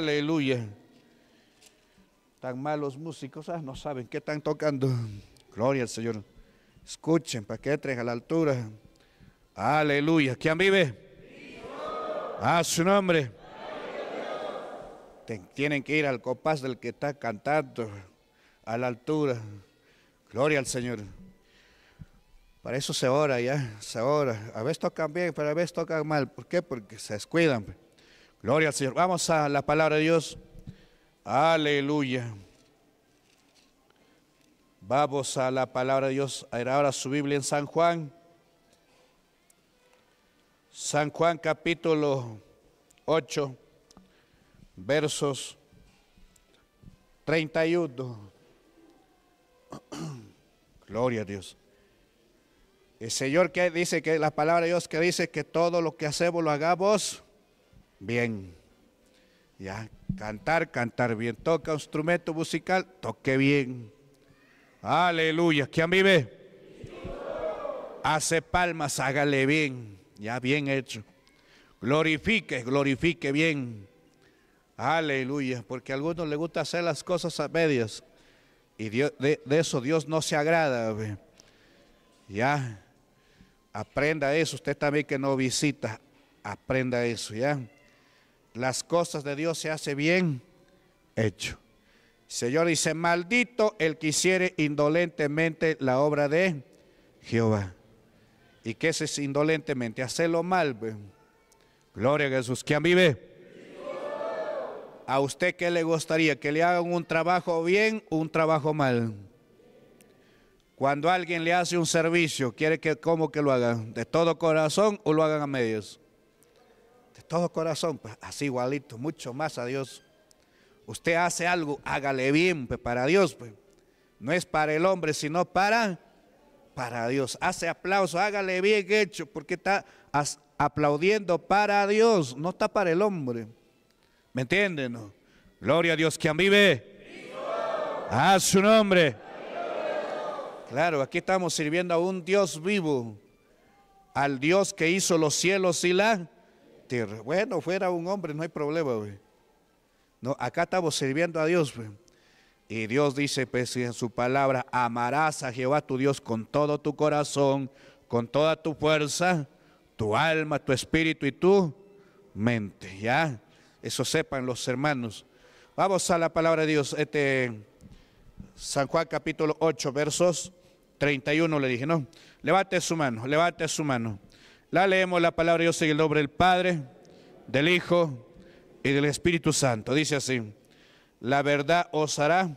Aleluya. Tan malos músicos, ah, no saben qué están tocando. Gloria al Señor. Escuchen, para que entren a la altura. Aleluya. ¿Quién vive? A su nombre. tienen que ir al compás del que está cantando, a la altura. Gloria al Señor. Para eso se ora ya, se ora. A veces tocan bien, pero a veces tocan mal. ¿Por qué? Porque se descuidan. Pues. Gloria al Señor. Vamos a la palabra de Dios. Aleluya. Vamos a la palabra de Dios. Ahora su Biblia en San Juan. San Juan capítulo 8, versos 31. Gloria a Dios. El Señor que dice que la palabra de Dios que dice que todo lo que hacemos lo hagamos bien. Ya, cantar, cantar bien. Toca un instrumento musical, toque bien. Aleluya. ¿Quién vive? Hace palmas, hágale bien. Ya bien hecho. Glorifique, glorifique bien. Aleluya. Porque a algunos le gusta hacer las cosas a medias. Y de, de, eso Dios no se agrada. Ya. Aprenda eso. Usted también que no visita, aprenda eso. Ya las cosas de Dios se hace bien hecho. Señor dice, maldito el que hiciere indolentemente la obra de Jehová. ¿Y qué es indolentemente? Hacerlo mal. Pues. Gloria a Jesús. ¿Quién vive? ¿A usted qué le gustaría? ¿Que le hagan un trabajo bien o un trabajo mal? Cuando alguien le hace un servicio, ¿quiere que cómo que lo hagan? ¿De todo corazón o lo hagan a medios? todo corazón, pues así igualito, mucho más a Dios. Usted hace algo, hágale bien pues, para Dios, pues. No es para el hombre, sino para, para Dios. Hace aplauso, hágale bien hecho, porque está aplaudiendo para Dios, no está para el hombre. ¿Me entienden? Gloria a Dios, quien vive. A su nombre. Claro, aquí estamos sirviendo a un Dios vivo, al Dios que hizo los cielos y la bueno, fuera un hombre, no hay problema, No, acá estamos sirviendo a Dios, Y Dios dice, pues en su palabra, amarás a Jehová tu Dios con todo tu corazón, con toda tu fuerza, tu alma, tu espíritu y tu mente. ¿Ya? Eso sepan los hermanos. Vamos a la palabra de Dios. Este, San Juan capítulo 8, versos 31 le dije, ¿no? Levante su mano, levante su mano. La leemos la palabra, Dios en el nombre del Padre, del Hijo y del Espíritu Santo. Dice así, la verdad os hará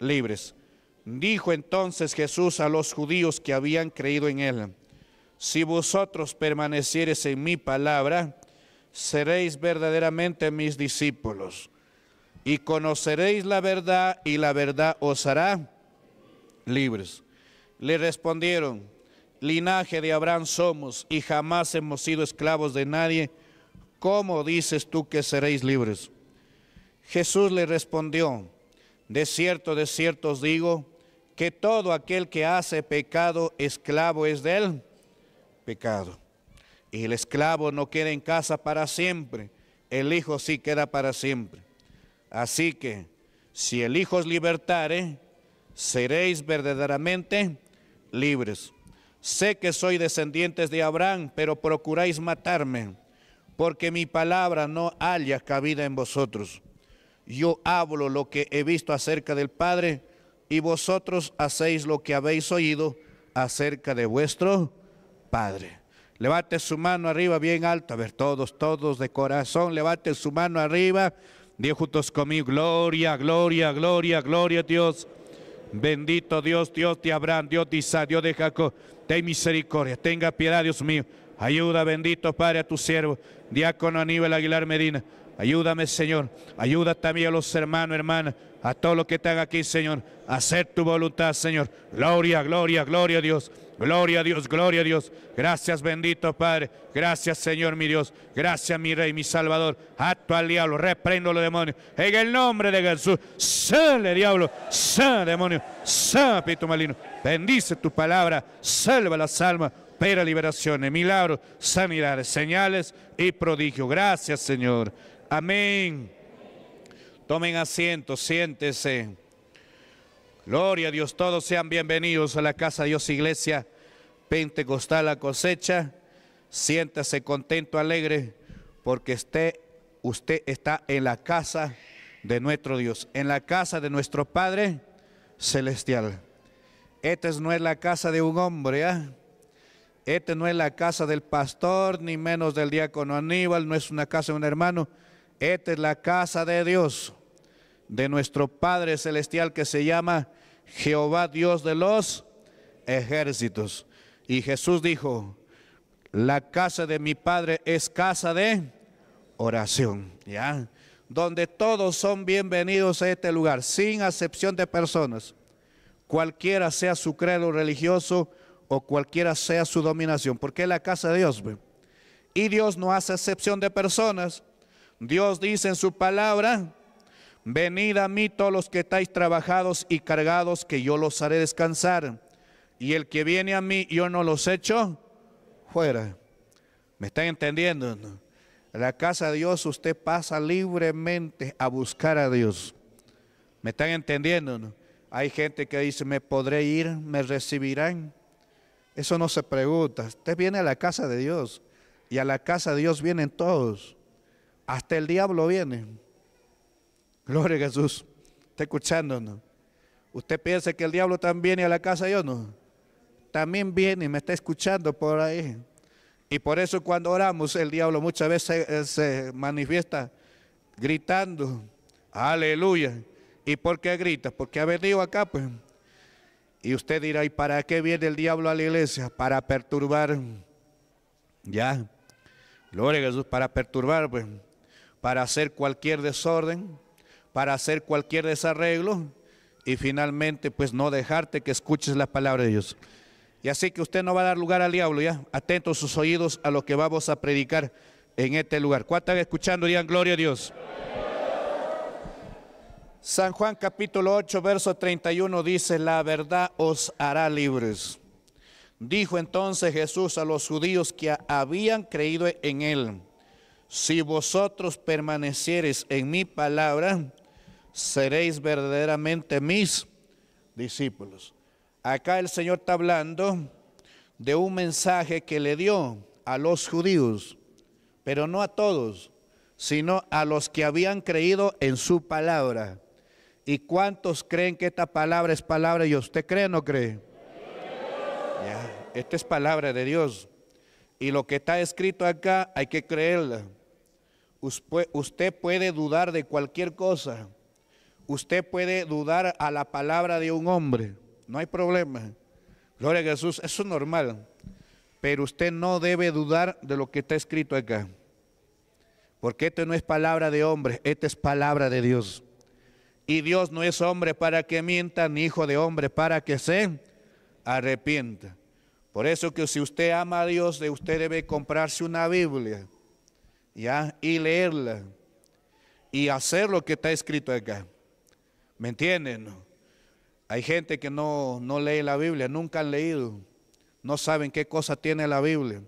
libres. Dijo entonces Jesús a los judíos que habían creído en él, si vosotros permaneciereis en mi palabra, seréis verdaderamente mis discípulos y conoceréis la verdad y la verdad os hará libres. Le respondieron, linaje de Abraham somos y jamás hemos sido esclavos de nadie, ¿cómo dices tú que seréis libres? Jesús le respondió, de cierto, de cierto os digo, que todo aquel que hace pecado, esclavo es del pecado. Y el esclavo no queda en casa para siempre, el hijo sí queda para siempre. Así que, si el hijo os libertare, seréis verdaderamente libres. Sé que soy descendientes de Abraham, pero procuráis matarme, porque mi palabra no haya cabida en vosotros. Yo hablo lo que he visto acerca del Padre, y vosotros hacéis lo que habéis oído acerca de vuestro Padre. Levante su mano arriba bien alta, a ver, todos, todos de corazón, levante su mano arriba, Dios juntos conmigo, gloria, gloria, gloria, gloria a Dios. Bendito Dios, Dios de Abraham, Dios de Isaac, Dios de Jacob. Ten misericordia, tenga piedad, Dios mío. Ayuda, bendito Padre, a tu siervo, diácono Aníbal Aguilar Medina. Ayúdame, Señor. Ayuda también a los hermanos, hermanas, a todos los que están aquí, Señor. hacer tu voluntad, Señor. Gloria, gloria, gloria a Dios. Gloria a Dios, gloria a Dios. Gracias, bendito Padre. Gracias, Señor, mi Dios. Gracias, mi Rey, mi Salvador. Acto al diablo, reprendo los demonios. En el nombre de Jesús, sale diablo, sale demonio, sale pito malino. Bendice tu palabra, salva las almas, pera liberaciones, milagros, sanidades, señales y prodigios. Gracias, Señor. Amén. Tomen asiento, siéntese. Gloria a Dios, todos sean bienvenidos a la Casa de Dios Iglesia Pentecostal La Cosecha. Siéntase contento, alegre, porque usted está en la casa de nuestro Dios, en la casa de nuestro Padre Celestial. Esta no es la casa de un hombre, ah. Esta no es la casa del pastor, ni menos del diácono Aníbal, no es una casa de un hermano. Esta es la casa de Dios de nuestro Padre Celestial que se llama Jehová Dios de los ejércitos. Y Jesús dijo, la casa de mi Padre es casa de oración, ¿ya? Donde todos son bienvenidos a este lugar, sin acepción de personas, cualquiera sea su credo religioso o cualquiera sea su dominación, porque es la casa de Dios. Y Dios no hace acepción de personas. Dios dice en su palabra, Venid a mí todos los que estáis trabajados y cargados, que yo los haré descansar. Y el que viene a mí, yo no los echo fuera. ¿Me están entendiendo? la casa de Dios usted pasa libremente a buscar a Dios. ¿Me están entendiendo? Hay gente que dice, me podré ir, me recibirán. Eso no se pregunta. Usted viene a la casa de Dios y a la casa de Dios vienen todos. Hasta el diablo viene. Gloria a Jesús. Está escuchándonos. Usted piensa que el diablo también viene a la casa, yo no. También viene, me está escuchando por ahí. Y por eso cuando oramos, el diablo muchas veces se, eh, se manifiesta gritando, aleluya. ¿Y por qué grita? Porque ha venido acá, pues. Y usted dirá, ¿y para qué viene el diablo a la iglesia? Para perturbar. Ya. Gloria a Jesús, para perturbar, pues. Para hacer cualquier desorden para hacer cualquier desarreglo y finalmente pues no dejarte que escuches la palabra de Dios. Y así que usted no va a dar lugar al diablo, ¿ya? Atentos sus oídos a lo que vamos a predicar en este lugar. ¿Cuántos están escuchando? Digan, gloria a Dios. San Juan capítulo 8, verso 31 dice, la verdad os hará libres. Dijo entonces Jesús a los judíos que habían creído en él, si vosotros permaneciereis en mi palabra, seréis verdaderamente mis discípulos. Acá el Señor está hablando de un mensaje que le dio a los judíos, pero no a todos, sino a los que habían creído en su palabra. ¿Y cuántos creen que esta palabra es palabra y usted cree o no cree? esta es palabra de Dios. Y lo que está escrito acá hay que creerla. Usted puede dudar de cualquier cosa, Usted puede dudar a la palabra de un hombre, no hay problema. Gloria a Jesús, eso es normal. Pero usted no debe dudar de lo que está escrito acá. Porque esto no es palabra de hombre, esta es palabra de Dios. Y Dios no es hombre para que mienta, ni hijo de hombre para que se arrepienta. Por eso que si usted ama a Dios, usted debe comprarse una Biblia, ¿ya? Y leerla y hacer lo que está escrito acá. ¿Me entienden? Hay gente que no, lee la Biblia, nunca han leído, no saben qué cosa tiene la Biblia,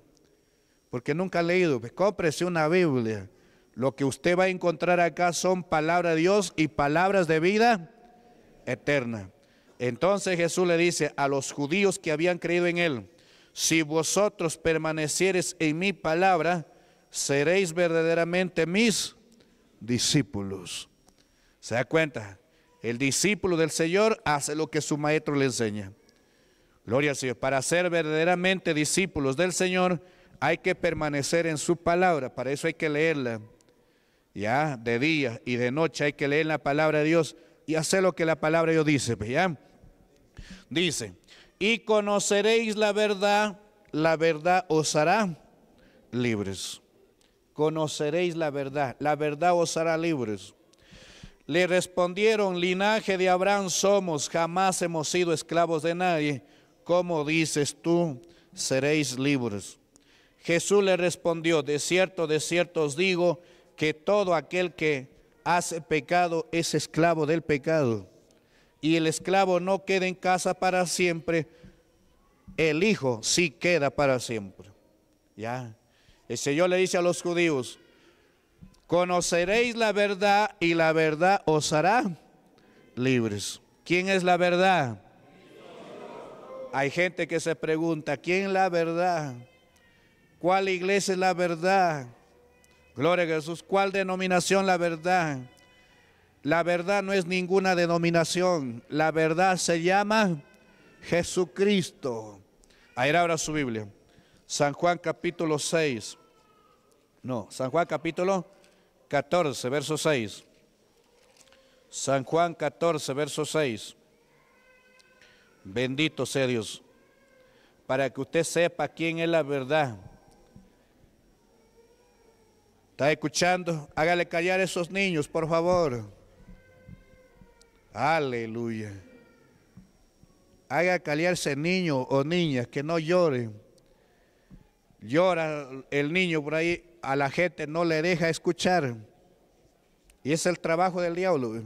porque nunca han leído. Pues cómprese una Biblia. Lo que usted va a encontrar acá son palabras de Dios y palabras de vida eterna. Entonces Jesús le dice a los judíos que habían creído en él, si vosotros permaneciereis en mi palabra, seréis verdaderamente mis discípulos. ¿Se da cuenta? El discípulo del Señor hace lo que su maestro le enseña. Gloria al Señor. Para ser verdaderamente discípulos del Señor hay que permanecer en su palabra. Para eso hay que leerla. Ya, de día y de noche hay que leer la palabra de Dios y hacer lo que la palabra de Dios dice. Pues, ¿ya? Dice, y conoceréis la verdad, la verdad os hará libres. Conoceréis la verdad, la verdad os hará libres. Le respondieron, linaje de Abraham somos, jamás hemos sido esclavos de nadie. ¿Cómo dices tú, seréis libres? Jesús le respondió, de cierto, de cierto os digo, que todo aquel que hace pecado es esclavo del pecado. Y el esclavo no queda en casa para siempre, el hijo sí queda para siempre. Ya. El Señor le dice a los judíos, Conoceréis la verdad y la verdad os hará libres. ¿Quién es la verdad? Hay gente que se pregunta, ¿quién es la verdad? ¿Cuál iglesia es la verdad? Gloria a Jesús, ¿cuál denominación la verdad? La verdad no es ninguna denominación, la verdad se llama Jesucristo. Ahí ahora su Biblia. San Juan capítulo 6. No, San Juan capítulo 14, verso 6. San Juan 14, verso 6. Bendito sea Dios. Para que usted sepa quién es la verdad. ¿Está escuchando? Hágale callar a esos niños, por favor. Aleluya. Haga callarse niño o niña, que no llore. Llora el niño por ahí, a la gente no le deja escuchar. Y es el trabajo del diablo.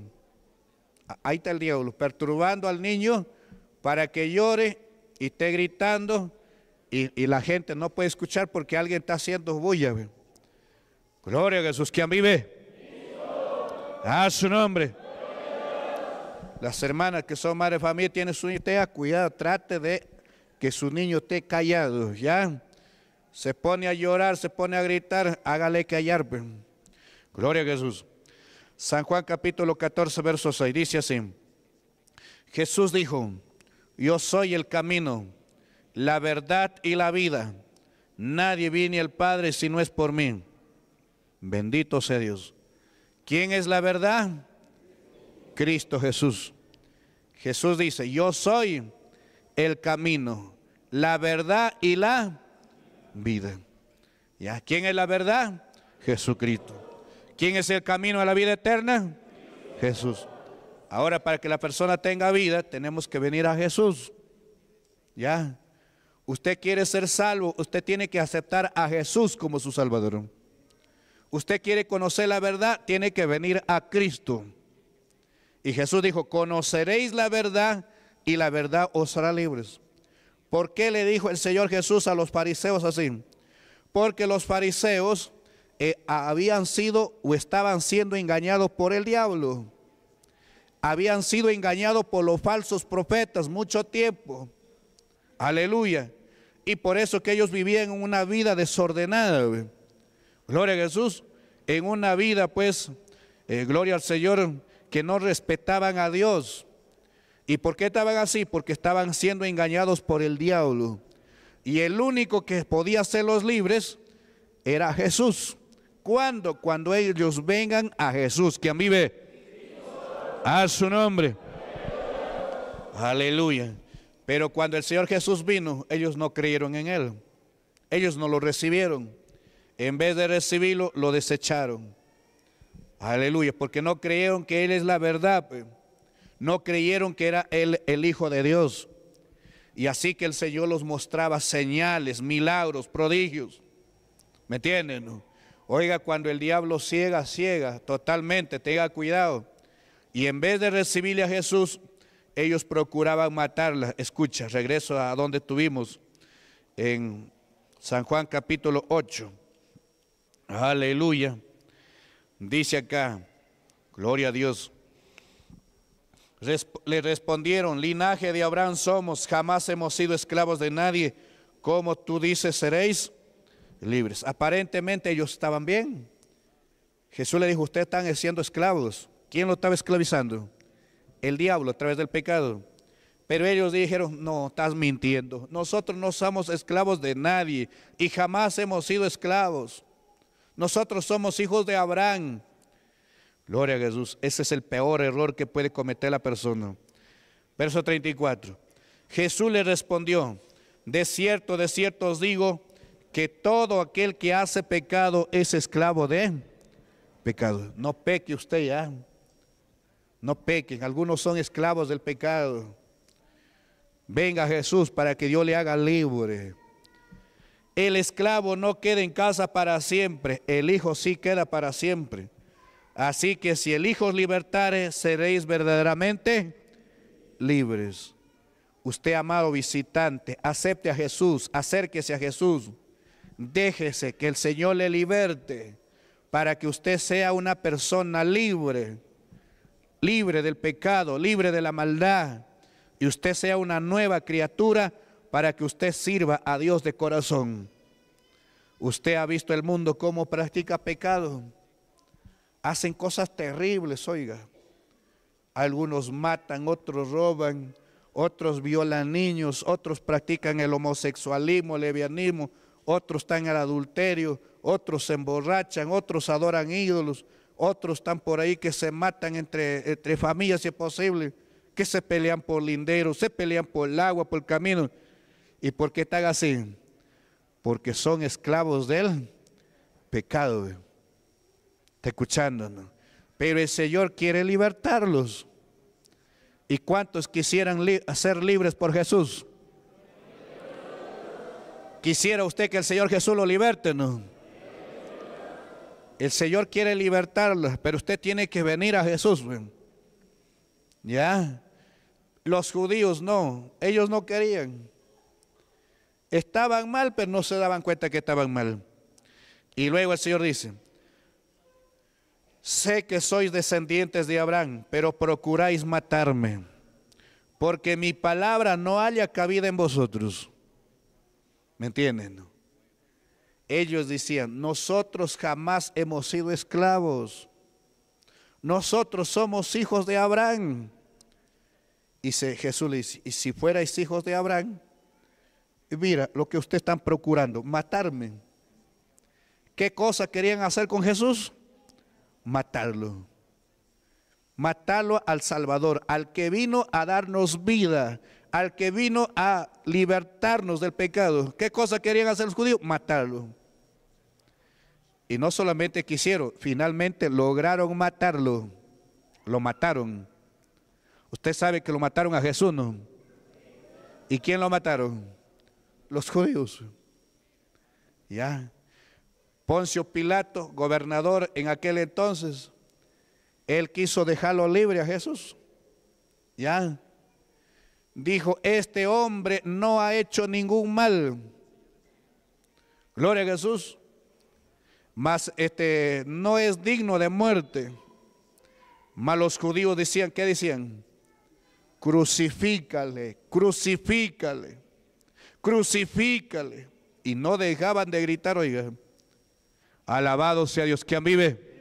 Ahí está el diablo, perturbando al niño para que llore y esté gritando y, la gente no puede escuchar porque alguien está haciendo bulla. Gloria a Jesús, quien vive? A su nombre. Las hermanas que son madres de familia tienen su idea cuidado, trate de que su niño esté callado, ¿ya? se pone a llorar, se pone a gritar, hágale callar. Gloria a Jesús. San Juan capítulo 14, verso 6 dice así. Jesús dijo, yo soy el camino, la verdad y la vida. Nadie viene al Padre si no es por mí. Bendito sea Dios. ¿Quién es la verdad? Cristo Jesús. Jesús dice, yo soy el camino, la verdad y la vida. ¿Ya? ¿Quién es la verdad? Jesucristo. ¿Quién es el camino a la vida eterna? Jesús. Ahora, para que la persona tenga vida, tenemos que venir a Jesús. ¿Ya? Usted quiere ser salvo, usted tiene que aceptar a Jesús como su Salvador. Usted quiere conocer la verdad, tiene que venir a Cristo. Y Jesús dijo, conoceréis la verdad y la verdad os hará libres. ¿Por qué le dijo el Señor Jesús a los fariseos así? Porque los fariseos eh, habían sido o estaban siendo engañados por el diablo. Habían sido engañados por los falsos profetas mucho tiempo. Aleluya. Y por eso que ellos vivían una vida desordenada. Gloria a Jesús. En una vida, pues, eh, gloria al Señor, que no respetaban a Dios. ¿Y por qué estaban así? Porque estaban siendo engañados por el diablo. Y el único que podía hacerlos libres era Jesús. ¿Cuándo? Cuando ellos vengan a Jesús, mí vive a su nombre. Aleluya. Pero cuando el Señor Jesús vino, ellos no creyeron en Él. Ellos no lo recibieron. En vez de recibirlo, lo desecharon. Aleluya, porque no creyeron que Él es la verdad. Pues no creyeron que era él el Hijo de Dios. Y así que el Señor los mostraba señales, milagros, prodigios. ¿Me entienden? Oiga, cuando el diablo ciega, ciega totalmente, tenga cuidado. Y en vez de recibirle a Jesús, ellos procuraban matarla. Escucha, regreso a donde estuvimos, en San Juan capítulo 8. Aleluya. Dice acá, gloria a Dios le respondieron, linaje de Abraham somos, jamás hemos sido esclavos de nadie. Como tú dices, seréis libres. Aparentemente ellos estaban bien. Jesús le dijo, ustedes están siendo esclavos. ¿Quién lo estaba esclavizando? El diablo a través del pecado. Pero ellos dijeron, no, estás mintiendo. Nosotros no somos esclavos de nadie y jamás hemos sido esclavos. Nosotros somos hijos de Abraham. Gloria a Jesús. Ese es el peor error que puede cometer la persona. Verso 34. Jesús le respondió, de cierto, de cierto os digo, que todo aquel que hace pecado es esclavo de pecado. No peque usted ya. No pequen. Algunos son esclavos del pecado. Venga Jesús para que Dios le haga libre. El esclavo no queda en casa para siempre. El hijo sí queda para siempre. Así que si el Hijo libertare, seréis verdaderamente libres. Usted, amado visitante, acepte a Jesús, acérquese a Jesús, déjese que el Señor le liberte para que usted sea una persona libre, libre del pecado, libre de la maldad, y usted sea una nueva criatura para que usted sirva a Dios de corazón. Usted ha visto el mundo cómo practica pecado hacen cosas terribles, oiga. Algunos matan, otros roban, otros violan niños, otros practican el homosexualismo, el levianismo, otros están el adulterio, otros se emborrachan, otros adoran ídolos, otros están por ahí que se matan entre, entre familias si es posible, que se pelean por linderos, se pelean por el agua, por el camino. ¿Y por qué están así? Porque son esclavos del pecado. Está escuchando, Pero el Señor quiere libertarlos. ¿Y cuántos quisieran ser libres por Jesús? ¿Quisiera usted que el Señor Jesús lo liberte? No. El Señor quiere libertarlos, pero usted tiene que venir a Jesús. ¿Ya? Los judíos no, ellos no querían. Estaban mal, pero no se daban cuenta que estaban mal. Y luego el Señor dice, sé que sois descendientes de Abraham, pero procuráis matarme, porque mi palabra no haya cabida en vosotros. ¿Me entienden? Ellos decían, nosotros jamás hemos sido esclavos, nosotros somos hijos de Abraham. Y Jesús le dice, y si fuerais hijos de Abraham, mira lo que ustedes están procurando, matarme. ¿Qué cosa querían hacer con Jesús? matarlo. Matarlo al Salvador, al que vino a darnos vida, al que vino a libertarnos del pecado. ¿Qué cosa querían hacer los judíos? Matarlo. Y no solamente quisieron, finalmente lograron matarlo. Lo mataron. Usted sabe que lo mataron a Jesús, ¿no? ¿Y quién lo mataron? Los judíos. Ya. Poncio Pilato, gobernador en aquel entonces, él quiso dejarlo libre a Jesús. Ya. Dijo, este hombre no ha hecho ningún mal. Gloria a Jesús. Mas este no es digno de muerte. Mas los judíos decían, ¿qué decían? Crucifícale, crucifícale, crucifícale. Y no dejaban de gritar, oiga. Alabado sea Dios. quien vive?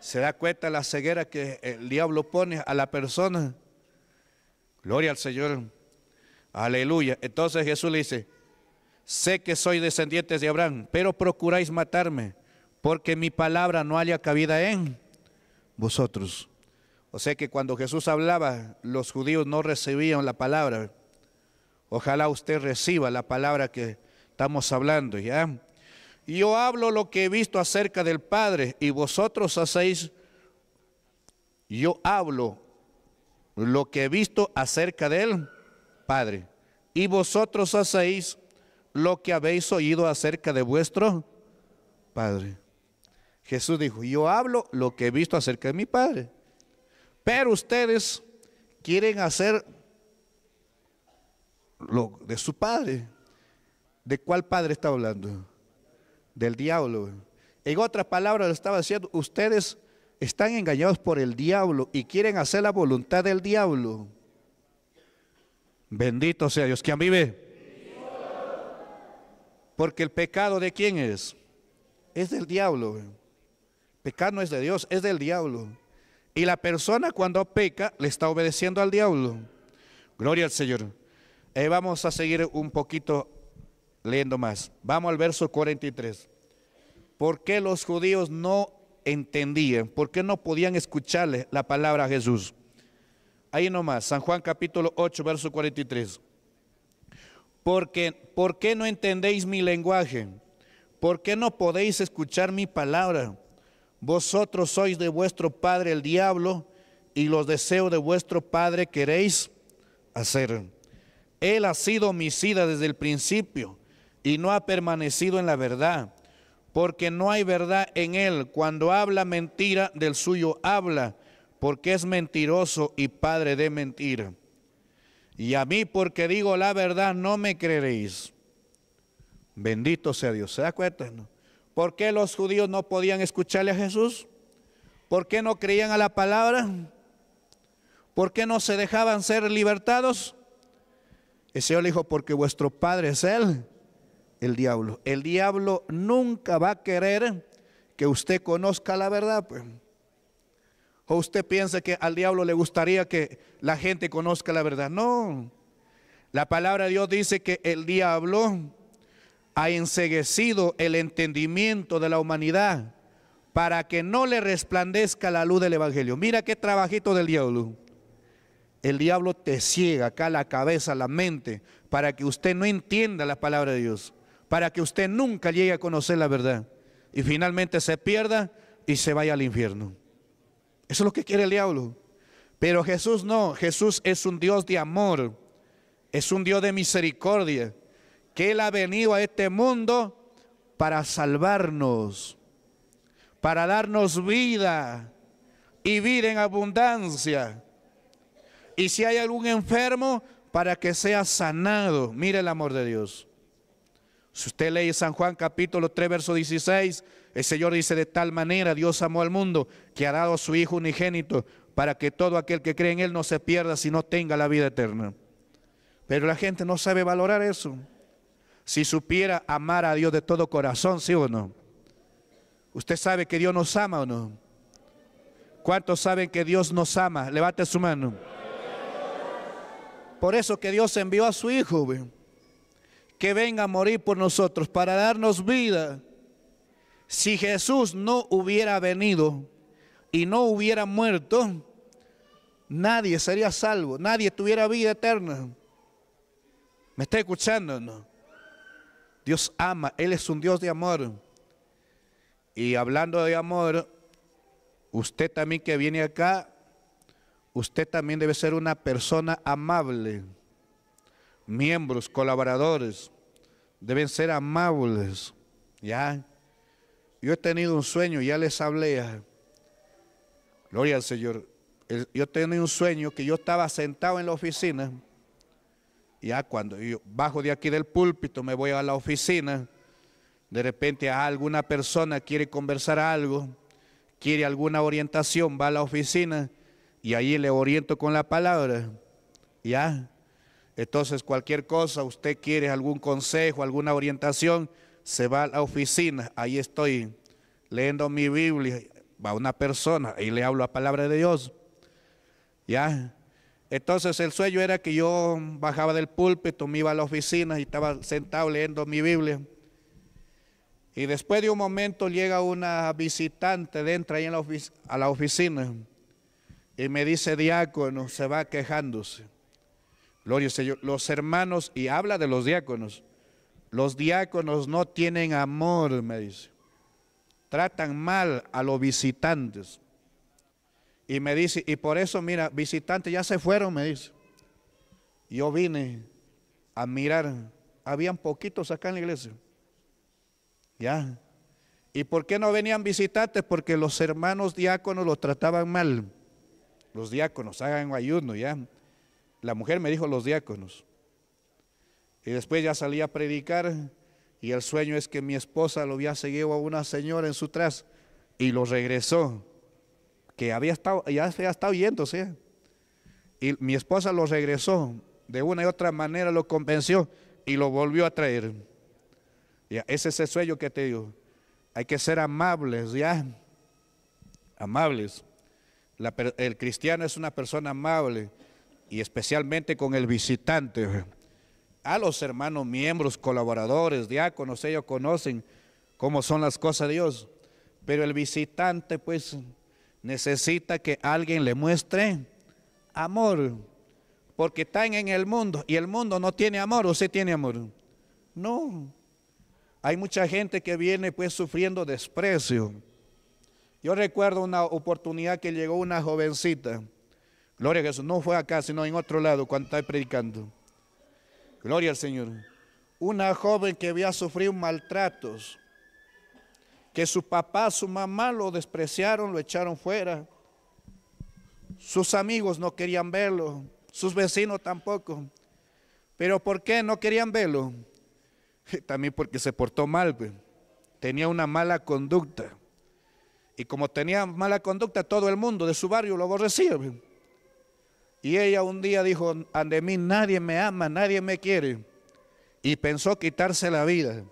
¿Se da cuenta la ceguera que el diablo pone a la persona? Gloria al Señor. Aleluya. Entonces Jesús le dice, sé que soy descendiente de Abraham, pero procuráis matarme, porque mi palabra no haya cabida en vosotros. O sea que cuando Jesús hablaba, los judíos no recibían la palabra. Ojalá usted reciba la palabra que estamos hablando, ¿ya? yo hablo lo que he visto acerca del Padre y vosotros hacéis, yo hablo lo que he visto acerca del Padre y vosotros hacéis lo que habéis oído acerca de vuestro Padre. Jesús dijo, yo hablo lo que he visto acerca de mi Padre, pero ustedes quieren hacer lo de su Padre. ¿De cuál Padre está hablando? del diablo. En otras palabras, lo estaba diciendo, ustedes están engañados por el diablo y quieren hacer la voluntad del diablo. Bendito sea Dios. quien vive? Porque el pecado de quién es? Es del diablo. pecado no es de Dios, es del diablo. Y la persona cuando peca le está obedeciendo al diablo. Gloria al Señor. Eh, vamos a seguir un poquito leyendo más. Vamos al verso 43. ¿Por qué los judíos no entendían? ¿Por qué no podían escucharle la palabra a Jesús? Ahí nomás, San Juan capítulo 8, verso 43. Porque, ¿por qué no entendéis mi lenguaje? ¿Por qué no podéis escuchar mi palabra? Vosotros sois de vuestro padre el diablo y los deseos de vuestro padre queréis hacer. Él ha sido homicida desde el principio y no ha permanecido en la verdad, porque no hay verdad en él. Cuando habla mentira, del suyo habla, porque es mentiroso y padre de mentira. Y a mí, porque digo la verdad, no me creeréis. Bendito sea Dios. ¿Se da cuenta? ¿Por qué los judíos no podían escucharle a Jesús? ¿Por qué no creían a la palabra? ¿Por qué no se dejaban ser libertados? El Señor le dijo, porque vuestro Padre es Él el diablo. El diablo nunca va a querer que usted conozca la verdad. Pues. ¿O usted piensa que al diablo le gustaría que la gente conozca la verdad? No. La palabra de Dios dice que el diablo ha enseguecido el entendimiento de la humanidad para que no le resplandezca la luz del Evangelio. Mira qué trabajito del diablo. El diablo te ciega acá la cabeza, la mente, para que usted no entienda la palabra de Dios para que usted nunca llegue a conocer la verdad y finalmente se pierda y se vaya al infierno. Eso es lo que quiere el diablo. Pero Jesús no, Jesús es un Dios de amor, es un Dios de misericordia, que Él ha venido a este mundo para salvarnos, para darnos vida y vida en abundancia. Y si hay algún enfermo, para que sea sanado. Mire el amor de Dios. Si usted lee San Juan capítulo 3, verso 16, el Señor dice, de tal manera Dios amó al mundo que ha dado a su Hijo unigénito para que todo aquel que cree en Él no se pierda, Si no tenga la vida eterna. Pero la gente no sabe valorar eso. Si supiera amar a Dios de todo corazón, sí o no. ¿Usted sabe que Dios nos ama o no? ¿Cuántos saben que Dios nos ama? Levante su mano. Por eso que Dios envió a su Hijo que venga a morir por nosotros para darnos vida. Si Jesús no hubiera venido y no hubiera muerto, nadie sería salvo, nadie tuviera vida eterna. ¿Me está escuchando? Dios ama, Él es un Dios de amor. Y hablando de amor, usted también que viene acá, usted también debe ser una persona amable miembros, colaboradores, deben ser amables, ¿ya? Yo he tenido un sueño, ya les hablé, gloria al Señor, yo tenía un sueño que yo estaba sentado en la oficina, ya cuando yo bajo de aquí del púlpito, me voy a la oficina, de repente alguna persona quiere conversar algo, quiere alguna orientación, va a la oficina y ahí le oriento con la palabra, ya, entonces, cualquier cosa, usted quiere algún consejo, alguna orientación, se va a la oficina, ahí estoy leyendo mi Biblia, va una persona y le hablo la palabra de Dios. ¿Ya? Entonces el sueño era que yo bajaba del púlpito, me iba a la oficina y estaba sentado leyendo mi Biblia. Y después de un momento llega una visitante, entra ahí a la oficina y me dice, diácono, se va quejándose. Gloria Señor. Los hermanos, y habla de los diáconos, los diáconos no tienen amor, me dice. Tratan mal a los visitantes. Y me dice, y por eso, mira, visitantes ya se fueron, me dice. Yo vine a mirar. Habían poquitos acá en la iglesia. Ya. ¿Y por qué no venían visitantes? Porque los hermanos diáconos los trataban mal. Los diáconos hagan ayuno, ya la mujer me dijo los diáconos. Y después ya salí a predicar y el sueño es que mi esposa lo había seguido a una señora en su tras y lo regresó, que había estado, ya se había estado sea Y mi esposa lo regresó, de una y otra manera lo convenció y lo volvió a traer. Ya, ese es el sueño que te digo. Hay que ser amables, ya. Amables. el cristiano es una persona amable y especialmente con el visitante, a los hermanos miembros, colaboradores, diáconos, ellos conocen cómo son las cosas de Dios, pero el visitante pues necesita que alguien le muestre amor, porque están en el mundo y el mundo no tiene amor, ¿o usted tiene amor? No, hay mucha gente que viene pues sufriendo desprecio. Yo recuerdo una oportunidad que llegó una jovencita, Gloria a Jesús. No fue acá, sino en otro lado cuando está predicando. Gloria al Señor. Una joven que había sufrido maltratos, que su papá, su mamá lo despreciaron, lo echaron fuera. Sus amigos no querían verlo, sus vecinos tampoco. Pero ¿por qué no querían verlo? También porque se portó mal, pues. tenía una mala conducta. Y como tenía mala conducta, todo el mundo de su barrio lo aborrecía. Pues. Y ella un día dijo, ante mí nadie me ama, nadie me quiere. Y pensó quitarse la vida.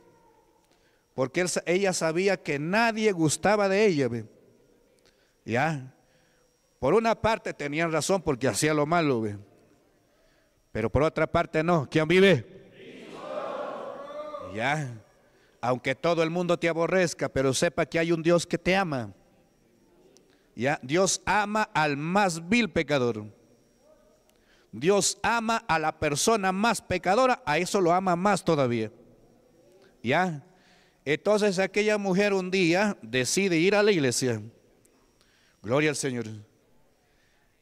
Porque ella sabía que nadie gustaba de ella. Ya. Por una parte tenían razón porque hacía lo malo. ¿ve? Pero por otra parte no. ¿Quién vive? Ya. Aunque todo el mundo te aborrezca, pero sepa que hay un Dios que te ama. Ya. Dios ama al más vil pecador. Dios ama a la persona más pecadora, a eso lo ama más todavía. ¿Ya? Entonces aquella mujer un día decide ir a la iglesia. Gloria al Señor.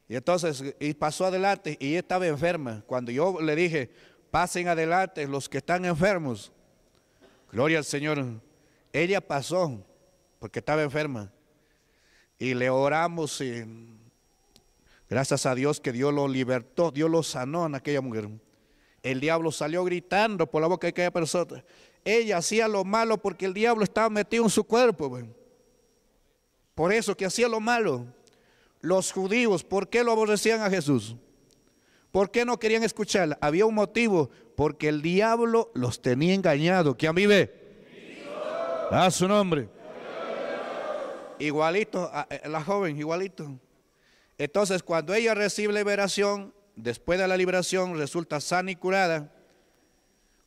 Y entonces y pasó adelante y estaba enferma. Cuando yo le dije, pasen adelante los que están enfermos. Gloria al Señor. Ella pasó porque estaba enferma. Y le oramos y Gracias a Dios que Dios lo libertó, Dios lo sanó en aquella mujer. El diablo salió gritando por la boca de aquella persona. Ella hacía lo malo porque el diablo estaba metido en su cuerpo. Por eso que hacía lo malo. Los judíos, ¿por qué lo aborrecían a Jesús? ¿Por qué no querían escucharla? Había un motivo, porque el diablo los tenía engañados. ¿Quién vive? A su nombre. Igualito, eh, la joven, igualito. Entonces, cuando ella recibe liberación, después de la liberación resulta sana y curada.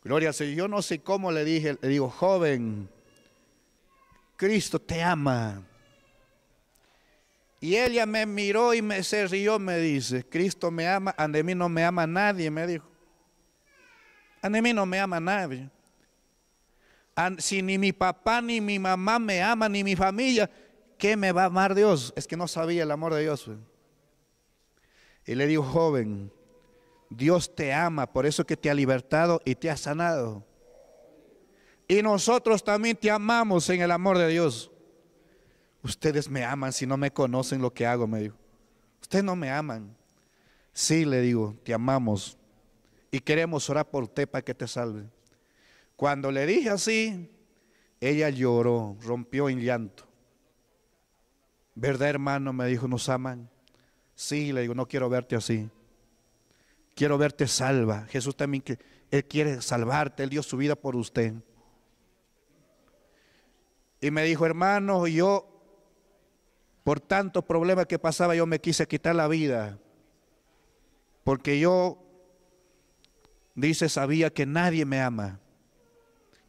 Gloria al Yo no sé cómo le dije, le digo, joven, Cristo te ama. Y ella me miró y me se rió, me dice, Cristo me ama, ande mí no me ama nadie, me dijo. A mí no me ama nadie. si ni mi papá ni mi mamá me ama, ni mi familia, ¿qué me va a amar Dios? Es que no sabía el amor de Dios. Y le digo, joven, Dios te ama, por eso que te ha libertado y te ha sanado. Y nosotros también te amamos en el amor de Dios. Ustedes me aman si no me conocen lo que hago, me dijo. Ustedes no me aman. Sí, le digo, te amamos y queremos orar por ti para que te salve. Cuando le dije así, ella lloró, rompió en llanto. ¿Verdad, hermano? Me dijo, nos aman. Sí, le digo, no quiero verte así. Quiero verte salva. Jesús también, Él quiere salvarte, Él dio su vida por usted. Y me dijo, hermano, yo, por tanto problema que pasaba, yo me quise quitar la vida. Porque yo, dice, sabía que nadie me ama.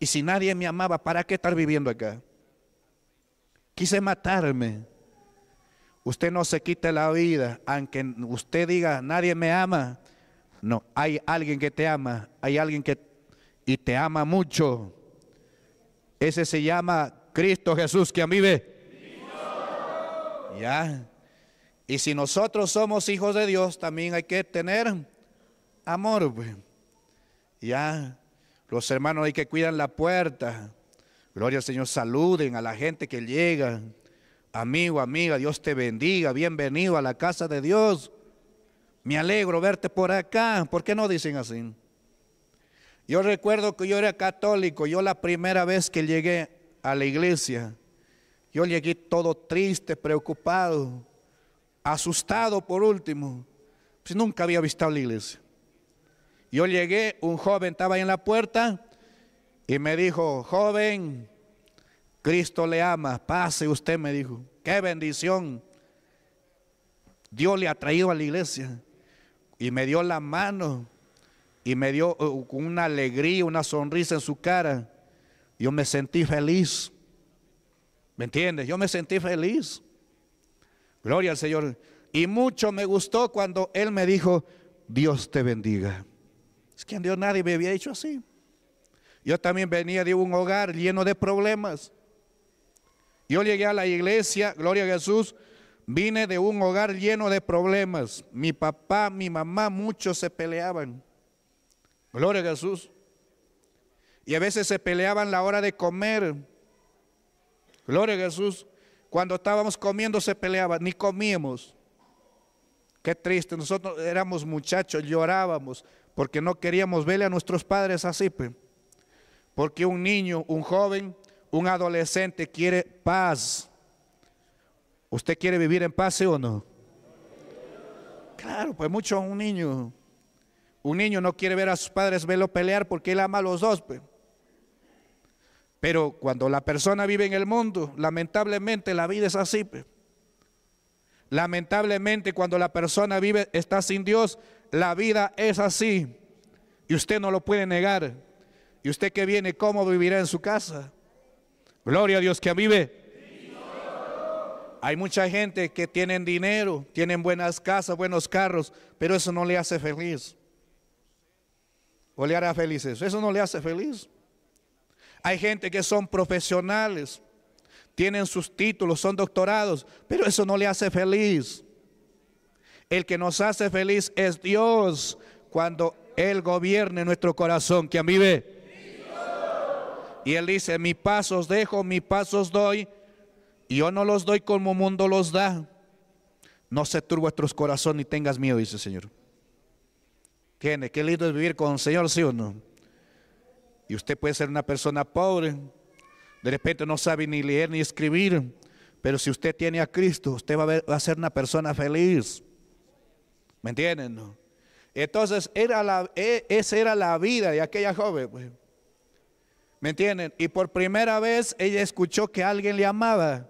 Y si nadie me amaba, ¿para qué estar viviendo acá? Quise matarme. Usted no se quite la vida, aunque usted diga, nadie me ama. No, hay alguien que te ama, hay alguien que y te ama mucho. Ese se llama Cristo Jesús que vive. Ya. Y si nosotros somos hijos de Dios, también hay que tener amor. Pues. Ya. Los hermanos hay que cuidan la puerta. Gloria al Señor, saluden a la gente que llega. Amigo, amiga, Dios te bendiga, bienvenido a la casa de Dios. Me alegro verte por acá. ¿Por qué no dicen así? Yo recuerdo que yo era católico, yo la primera vez que llegué a la iglesia, yo llegué todo triste, preocupado, asustado por último, pues nunca había visto la iglesia. Yo llegué, un joven estaba ahí en la puerta y me dijo, joven, Cristo le ama, pase usted, me dijo. Qué bendición. Dios le ha traído a la iglesia. Y me dio la mano. Y me dio eh, una alegría, una sonrisa en su cara. Yo me sentí feliz. ¿Me entiendes? Yo me sentí feliz. Gloria al Señor. Y mucho me gustó cuando Él me dijo, Dios te bendiga. Es que en Dios nadie me había hecho así. Yo también venía de un hogar lleno de problemas. Yo llegué a la iglesia, gloria a Jesús, vine de un hogar lleno de problemas. Mi papá, mi mamá, muchos se peleaban. Gloria a Jesús. Y a veces se peleaban la hora de comer. Gloria a Jesús. Cuando estábamos comiendo se peleaban, ni comíamos. Qué triste, nosotros éramos muchachos, llorábamos, porque no queríamos verle a nuestros padres así. Porque un niño, un joven, un adolescente quiere paz. ¿Usted quiere vivir en paz, o no? Claro, pues mucho un niño. Un niño no quiere ver a sus padres verlo pelear porque él ama a los dos. Pero cuando la persona vive en el mundo, lamentablemente la vida es así. Lamentablemente cuando la persona vive, está sin Dios, la vida es así. Y usted no lo puede negar. Y usted que viene, ¿cómo vivirá en su casa? Gloria a Dios que vive. Hay mucha gente que tienen dinero, tienen buenas casas, buenos carros, pero eso no le hace feliz. O le hará feliz eso. Eso no le hace feliz. Hay gente que son profesionales, tienen sus títulos, son doctorados, pero eso no le hace feliz. El que nos hace feliz es Dios cuando Él gobierne nuestro corazón. Que a y él dice, mis pasos dejo, mis pasos doy, y yo no los doy como el mundo los da. No se turbe vuestros corazones ni tengas miedo, dice el Señor. Tiene, qué lindo es vivir con el Señor, sí o no. Y usted puede ser una persona pobre, de repente no sabe ni leer ni escribir, pero si usted tiene a Cristo, usted va a, ser una persona feliz. ¿Me entienden? Entonces, e, esa era la vida de aquella joven. Pues. ¿Me entienden? Y por primera vez ella escuchó que alguien le amaba.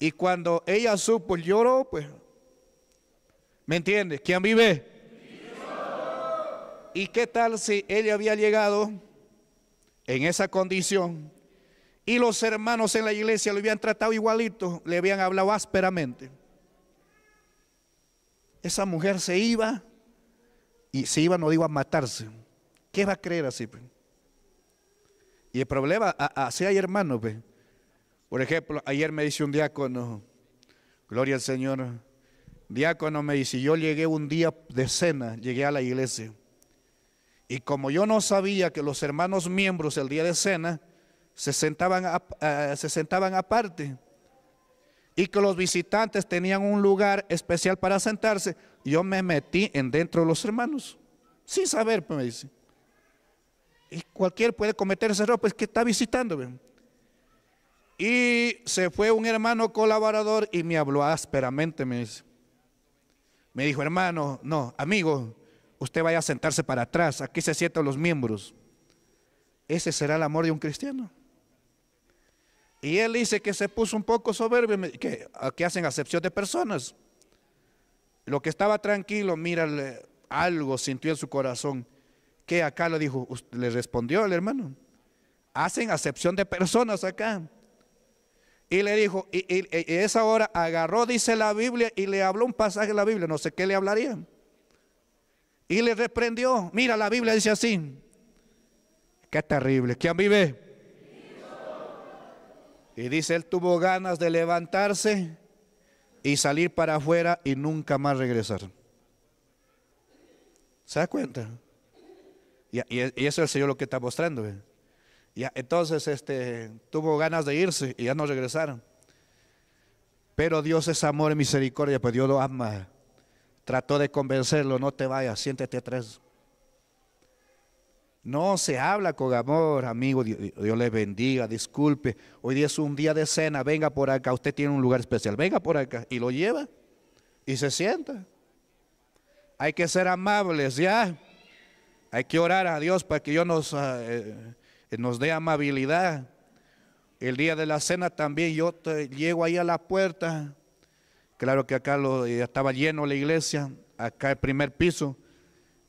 Y cuando ella supo lloró pues, ¿me entiendes? ¿Quién vive? ¿Y qué tal si ella había llegado en esa condición y los hermanos en la iglesia lo habían tratado igualito, le habían hablado ásperamente? Esa mujer se iba y se iba, no digo a matarse. ¿Qué va a creer así? Pues? Y el problema, así hay hermanos, Por ejemplo, ayer me dice un diácono, gloria al Señor, diácono me dice, yo llegué un día de cena, llegué a la iglesia. Y como yo no sabía que los hermanos miembros el día de cena se sentaban, se sentaban aparte y que los visitantes tenían un lugar especial para sentarse, yo me metí en dentro de los hermanos, sin saber, pues, me dice. Y cualquier puede cometer ese error, pues que está visitándome. Y se fue un hermano colaborador y me habló ásperamente, me Me dijo, hermano, no, amigo, usted vaya a sentarse para atrás, aquí se sientan los miembros. Ese será el amor de un cristiano. Y él dice que se puso un poco soberbio, que, que hacen acepción de personas. Lo que estaba tranquilo, mira, algo sintió en su corazón que acá lo dijo, le respondió el hermano, hacen acepción de personas acá. Y le dijo, y, esa hora agarró, dice la Biblia, y le habló un pasaje de la Biblia, no sé qué le hablaría. Y le reprendió, mira, la Biblia dice así. Qué terrible, ¿quién vive? Y dice, él tuvo ganas de levantarse y salir para afuera y nunca más regresar. ¿Se da cuenta? Y, eso es el Señor lo que está mostrando. ¿eh? entonces este, tuvo ganas de irse y ya no regresaron. Pero Dios es amor y misericordia, pues Dios lo ama. Trató de convencerlo, no te vayas, siéntete atrás. No se habla con amor, amigo, Dios, Dios le bendiga, disculpe. Hoy día es un día de cena, venga por acá, usted tiene un lugar especial, venga por acá. Y lo lleva y se sienta. Hay que ser amables, ya. Hay que orar a Dios para que Dios nos, ah, eh, eh, nos dé amabilidad. El día de la cena también yo llego ahí a la puerta. Claro que acá estaba lleno la iglesia, acá el primer piso.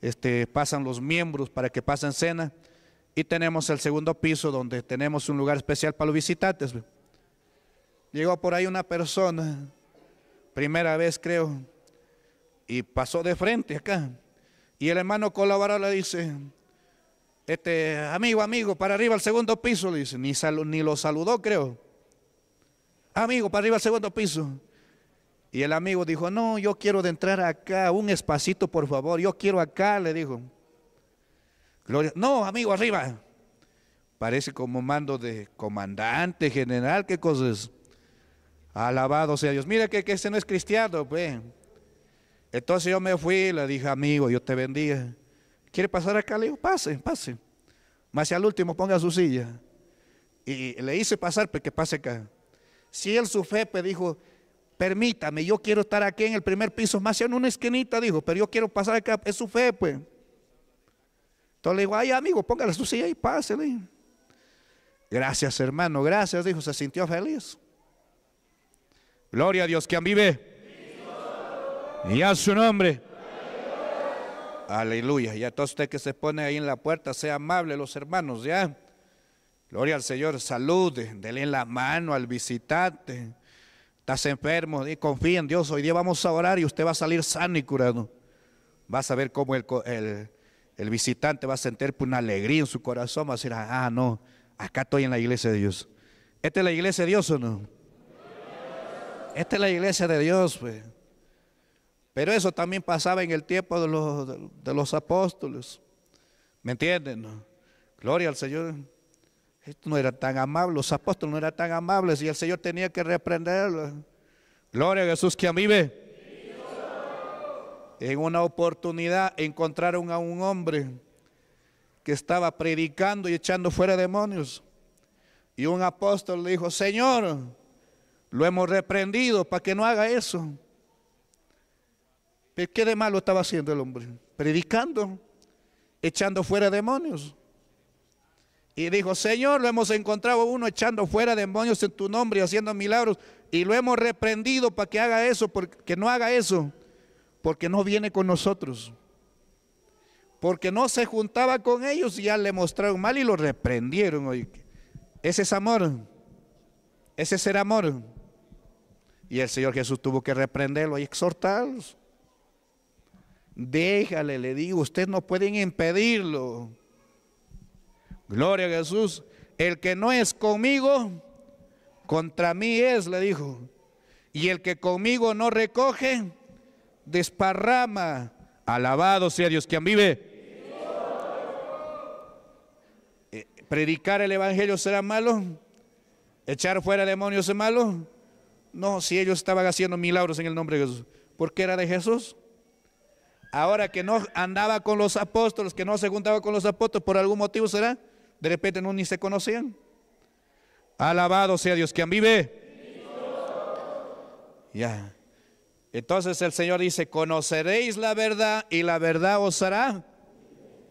Este, pasan los miembros para que pasen cena. Y tenemos el segundo piso donde tenemos un lugar especial para los visitantes. Llegó por ahí una persona, primera vez creo, y pasó de frente acá. Y el hermano colaborador le dice, este, amigo, amigo, para arriba al segundo piso, le dice, ni, ni lo saludó, creo. Amigo, para arriba al segundo piso. Y el amigo dijo, no, yo quiero de entrar acá, un espacito, por favor, yo quiero acá, le dijo. Gloria, no, amigo, arriba. Parece como mando de comandante, general, qué cosas. Alabado sea Dios. Mira que, que este no es cristiano, pues. Entonces yo me fui, y le dije, amigo, yo te bendiga. ¿Quiere pasar acá? Le digo, pase, pase. Más si al último ponga su silla. Y le hice pasar porque pues, pase acá. Si él su pues dijo, permítame, yo quiero estar aquí en el primer piso, más en una esquinita, dijo, pero yo quiero pasar acá, es su fe, pues. Entonces le digo, ay amigo, póngale su silla y pásele. Gracias hermano, gracias, dijo, se sintió feliz. Gloria a Dios, quien vive. Y a su nombre. Aleluya. Y a todo usted que se pone ahí en la puerta, sea amable, los hermanos, ya. Gloria al Señor, salude, denle la mano al visitante. Estás enfermo, y confía en Dios. Hoy día vamos a orar y usted va a salir sano y curado. Vas a ver cómo el, el, el visitante va a sentir una alegría en su corazón. Va a decir, ah, no, acá estoy en la iglesia de Dios. ¿Esta es la iglesia de Dios o no? Esta es la iglesia de Dios, pues. Pero eso también pasaba en el tiempo de los, de los apóstoles. ¿Me entienden? Gloria al Señor. Esto no era tan amable, los apóstoles no eran tan amables y el Señor tenía que reprenderlo Gloria a Jesús que a mí ve. En una oportunidad encontraron a un hombre que estaba predicando y echando fuera demonios. Y un apóstol le dijo, Señor, lo hemos reprendido para que no haga eso. Eh, ¿Qué de malo estaba haciendo el hombre? Predicando, echando fuera demonios. Y dijo, Señor, lo hemos encontrado uno echando fuera demonios en tu nombre haciendo milagros. Y lo hemos reprendido para que haga eso, porque no haga eso, porque no viene con nosotros. Porque no se juntaba con ellos y ya le mostraron mal y lo reprendieron. Ese es amor. Ese es el amor. Y el Señor Jesús tuvo que reprenderlo y exhortarlos. Déjale, le digo, ustedes no pueden impedirlo. Gloria a Jesús. El que no es conmigo, contra mí es, le dijo. Y el que conmigo no recoge, desparrama. Alabado sea Dios quien vive. Eh, ¿Predicar el Evangelio será malo? ¿Echar fuera demonios es malo? No, si ellos estaban haciendo milagros en el nombre de Jesús. ¿Por qué era de Jesús? Ahora que no andaba con los apóstoles, que no se juntaba con los apóstoles, por algún motivo será, de repente no ni se conocían. Alabado sea Dios, quien vive. Ya. Entonces el Señor dice, conoceréis la verdad y la verdad os hará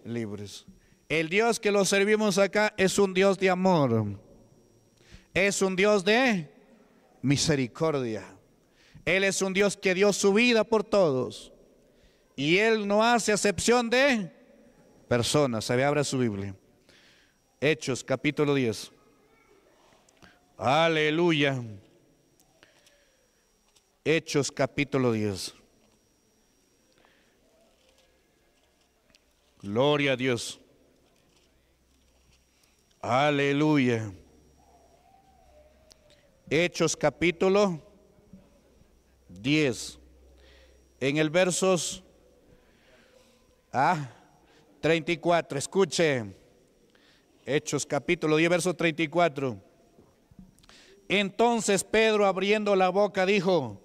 libres. El Dios que lo servimos acá es un Dios de amor. Es un Dios de misericordia. Él es un Dios que dio su vida por todos. Y Él no hace acepción de personas. Se abra su Biblia. Hechos capítulo 10. Aleluya. Hechos capítulo 10. Gloria a Dios. Aleluya. Hechos capítulo 10. En el versos ¿Ah? 34, escuche. Hechos capítulo 10, verso 34. Entonces Pedro abriendo la boca dijo,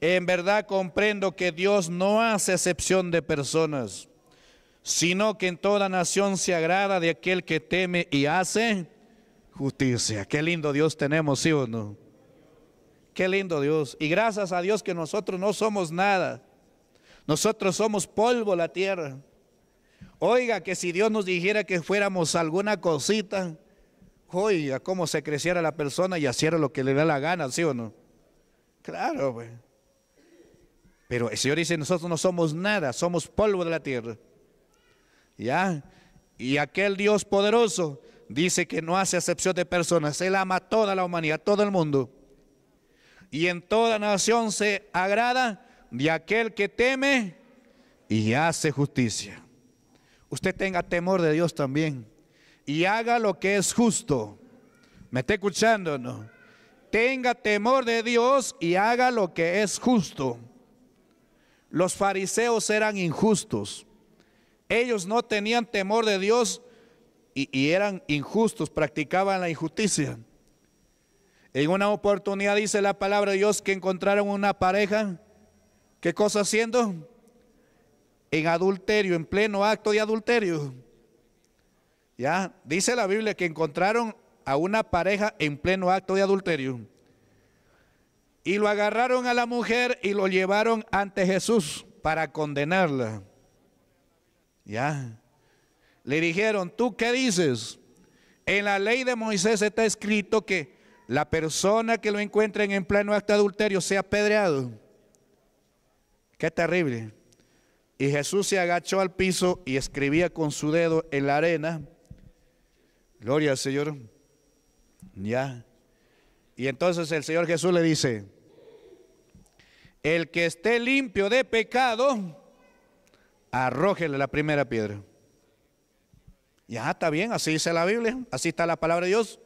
en verdad comprendo que Dios no hace excepción de personas, sino que en toda nación se agrada de aquel que teme y hace justicia. Qué lindo Dios tenemos, ¿sí o no? Qué lindo Dios. Y gracias a Dios que nosotros no somos nada. Nosotros somos polvo la tierra. Oiga, que si Dios nos dijera que fuéramos alguna cosita, oiga, cómo se creciera la persona y hiciera lo que le da la gana, ¿sí o no? Claro, Pero el Señor dice, nosotros no somos nada, somos polvo de la tierra. ¿Ya? Y aquel Dios poderoso dice que no hace acepción de personas, Él ama a toda la humanidad, todo el mundo. Y en toda nación se agrada de aquel que teme y hace justicia. Usted tenga temor de Dios también y haga lo que es justo. ¿Me está escuchando no? Tenga temor de Dios y haga lo que es justo. Los fariseos eran injustos. Ellos no tenían temor de Dios y, y eran injustos, practicaban la injusticia. En una oportunidad dice la palabra de Dios que encontraron una pareja ¿Qué cosa haciendo? En adulterio, en pleno acto de adulterio. Ya, dice la Biblia que encontraron a una pareja en pleno acto de adulterio. Y lo agarraron a la mujer y lo llevaron ante Jesús para condenarla. Ya. Le dijeron, ¿tú qué dices? En la ley de Moisés está escrito que la persona que lo encuentre en pleno acto de adulterio sea apedreado. Qué terrible. Y Jesús se agachó al piso y escribía con su dedo en la arena. Gloria al Señor. Ya. Y entonces el Señor Jesús le dice, el que esté limpio de pecado, arrójele la primera piedra. Ya está bien, así dice la Biblia, así está la palabra de Dios,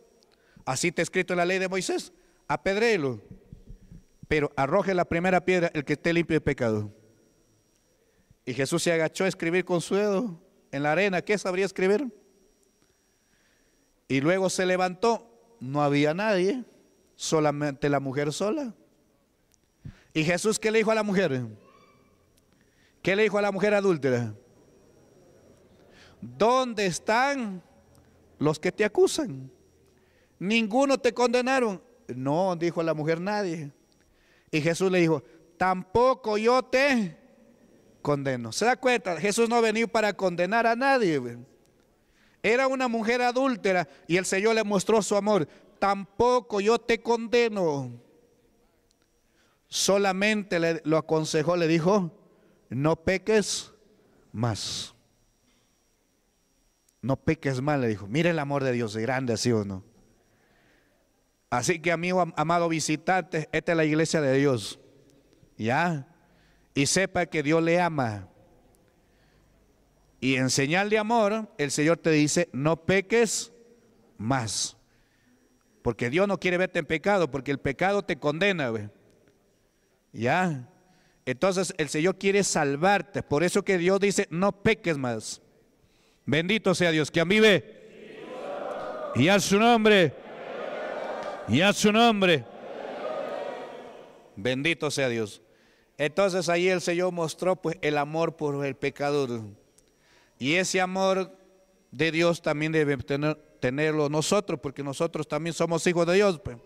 así está escrito en la ley de Moisés, apedréelo pero arroje la primera piedra el que esté limpio de pecado. Y Jesús se agachó a escribir con su dedo en la arena. ¿Qué sabría escribir? Y luego se levantó. No había nadie, solamente la mujer sola. ¿Y Jesús qué le dijo a la mujer? ¿Qué le dijo a la mujer adúltera? ¿Dónde están los que te acusan? Ninguno te condenaron. No, dijo la mujer, nadie. Y Jesús le dijo, tampoco yo te condeno. ¿Se da cuenta? Jesús no venía para condenar a nadie. Era una mujer adúltera y el Señor le mostró su amor. Tampoco yo te condeno. Solamente lo aconsejó, le dijo, no peques más. No peques más, le dijo. Mire el amor de Dios, grande así o no. Así que, amigo amado visitante, esta es la iglesia de Dios. ¿Ya? Y sepa que Dios le ama. Y en señal de amor, el Señor te dice, no peques más. Porque Dios no quiere verte en pecado, porque el pecado te condena. ¿Ya? Entonces el Señor quiere salvarte. Por eso que Dios dice, no peques más. Bendito sea Dios, que a mí Y a su nombre. Y a su nombre. Bendito sea Dios. Entonces ahí el Señor mostró pues el amor por el pecador. Y ese amor de Dios también debe tenerlo nosotros, porque nosotros también somos hijos de Dios. Pues.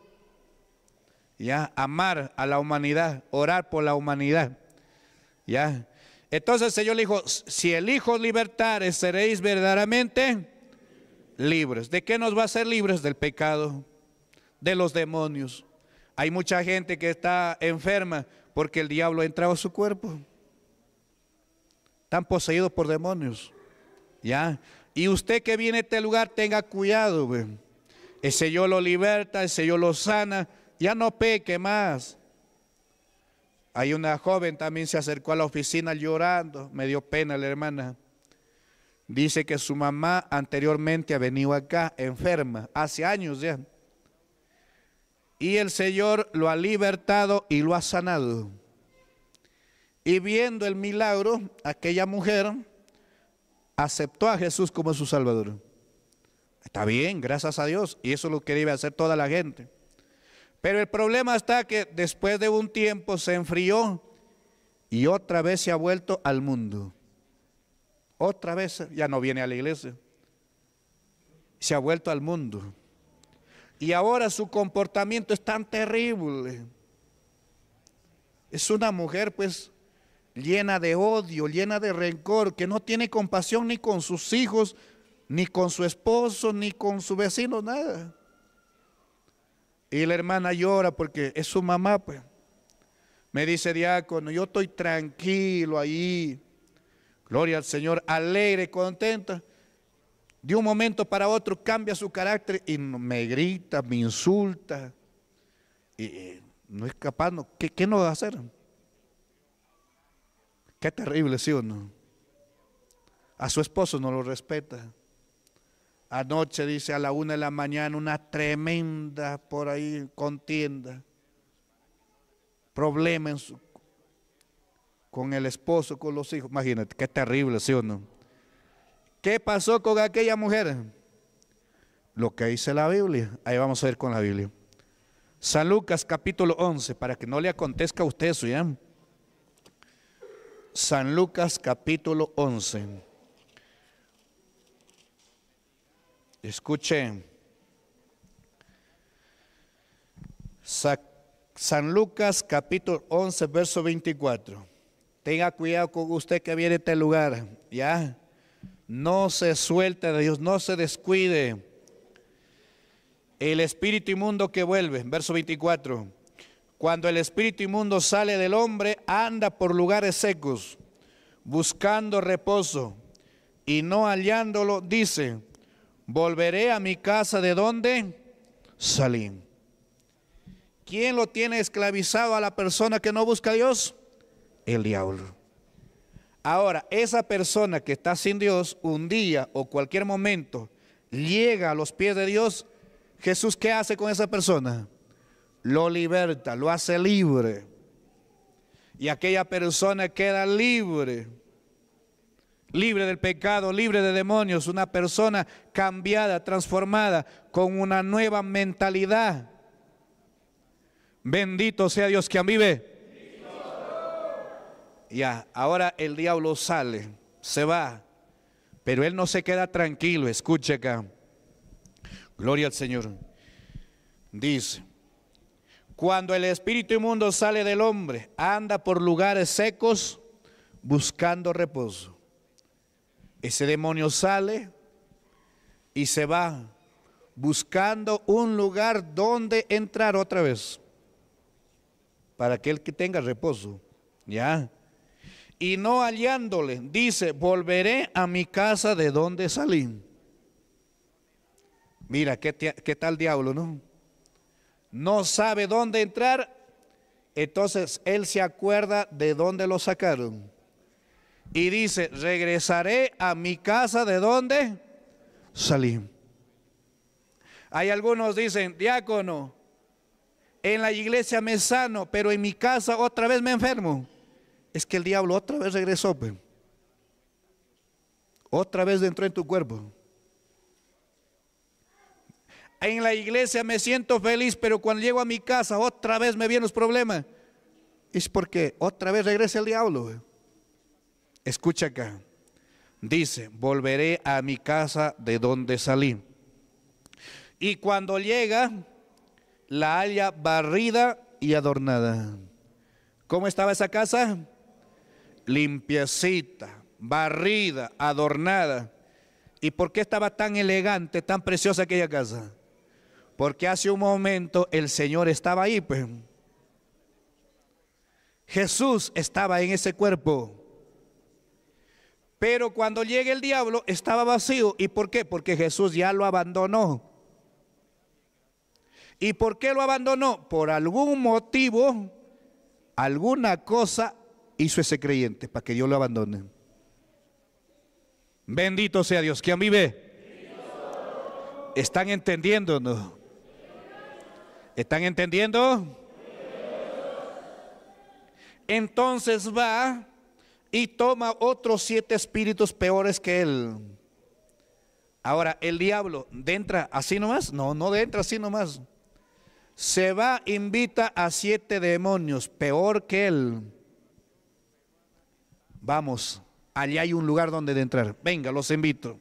Ya, amar a la humanidad, orar por la humanidad. Ya. Entonces el Señor le dijo, si el Hijo seréis verdaderamente libres. ¿De qué nos va a ser libres? Del pecado de los demonios. Hay mucha gente que está enferma porque el diablo ha entrado a su cuerpo. Están poseídos por demonios. ¿Ya? Y usted que viene a este lugar, tenga cuidado. Ese yo lo liberta, ese yo lo sana. Ya no peque más. Hay una joven también se acercó a la oficina llorando. Me dio pena la hermana. Dice que su mamá anteriormente ha venido acá enferma, hace años ya. Y el Señor lo ha libertado y lo ha sanado. Y viendo el milagro, aquella mujer aceptó a Jesús como su Salvador. Está bien, gracias a Dios. Y eso es lo que debe hacer toda la gente. Pero el problema está que después de un tiempo se enfrió y otra vez se ha vuelto al mundo. Otra vez ya no viene a la iglesia. Se ha vuelto al mundo. Y ahora su comportamiento es tan terrible. Es una mujer pues llena de odio, llena de rencor, que no tiene compasión ni con sus hijos, ni con su esposo, ni con su vecino, nada. Y la hermana llora porque es su mamá, pues. Me dice diácono, yo estoy tranquilo ahí. Gloria al Señor, alegre, contenta de un momento para otro cambia su carácter y me grita, me insulta. Y eh, no es capaz, no, ¿qué, ¿qué va a hacer? Qué terrible, ¿sí o no? A su esposo no lo respeta. Anoche, dice, a la una de la mañana, una tremenda por ahí contienda, problema en su, con el esposo, con los hijos. Imagínate, qué terrible, ¿sí o no? ¿Qué pasó con aquella mujer? Lo que dice la Biblia. Ahí vamos a ver con la Biblia. San Lucas capítulo 11, para que no le acontezca a usted eso, ¿ya? San Lucas capítulo 11. Escuche. San Lucas capítulo 11, verso 24. Tenga cuidado con usted que viene a este lugar, ¿ya? No se suelte de Dios, no se descuide. El espíritu inmundo que vuelve, verso 24. Cuando el espíritu inmundo sale del hombre, anda por lugares secos, buscando reposo, y no hallándolo, dice, volveré a mi casa de donde salí. ¿Quién lo tiene esclavizado a la persona que no busca a Dios? El diablo. Ahora, esa persona que está sin Dios, un día o cualquier momento, llega a los pies de Dios, Jesús, ¿qué hace con esa persona? Lo liberta, lo hace libre. Y aquella persona queda libre, libre del pecado, libre de demonios, una persona cambiada, transformada, con una nueva mentalidad. Bendito sea Dios quien vive. Ya, ahora el diablo sale, se va, pero él no se queda tranquilo, escuche acá. Gloria al Señor. Dice, cuando el espíritu inmundo sale del hombre, anda por lugares secos buscando reposo. Ese demonio sale y se va buscando un lugar donde entrar otra vez para que él que tenga reposo. ¿Ya? y no hallándole, dice, volveré a mi casa de donde salí. Mira, qué, tal diablo, ¿no? No sabe dónde entrar, entonces él se acuerda de dónde lo sacaron. Y dice, regresaré a mi casa de donde salí. Hay algunos dicen, diácono, en la iglesia me sano, pero en mi casa otra vez me enfermo es que el diablo otra vez regresó. Otra vez entró en tu cuerpo. En la iglesia me siento feliz, pero cuando llego a mi casa otra vez me vienen los problemas. Es porque otra vez regresa el diablo. Escucha acá. Dice, volveré a mi casa de donde salí. Y cuando llega, la haya barrida y adornada. ¿Cómo estaba esa casa? limpiecita, barrida, adornada. ¿Y por qué estaba tan elegante, tan preciosa aquella casa? Porque hace un momento el Señor estaba ahí, pues. Jesús estaba en ese cuerpo. Pero cuando llega el diablo estaba vacío. ¿Y por qué? Porque Jesús ya lo abandonó. ¿Y por qué lo abandonó? Por algún motivo, alguna cosa hizo ese creyente para que Dios lo abandone. Bendito sea Dios. ¿Quién vive? ¿Están entendiendo ¿Están entendiendo? Entonces va y toma otros siete espíritus peores que él. Ahora, el diablo, ¿de entra así nomás? No, no entra así nomás. Se va, invita a siete demonios peor que él vamos, allá hay un lugar donde de entrar, venga, los invito.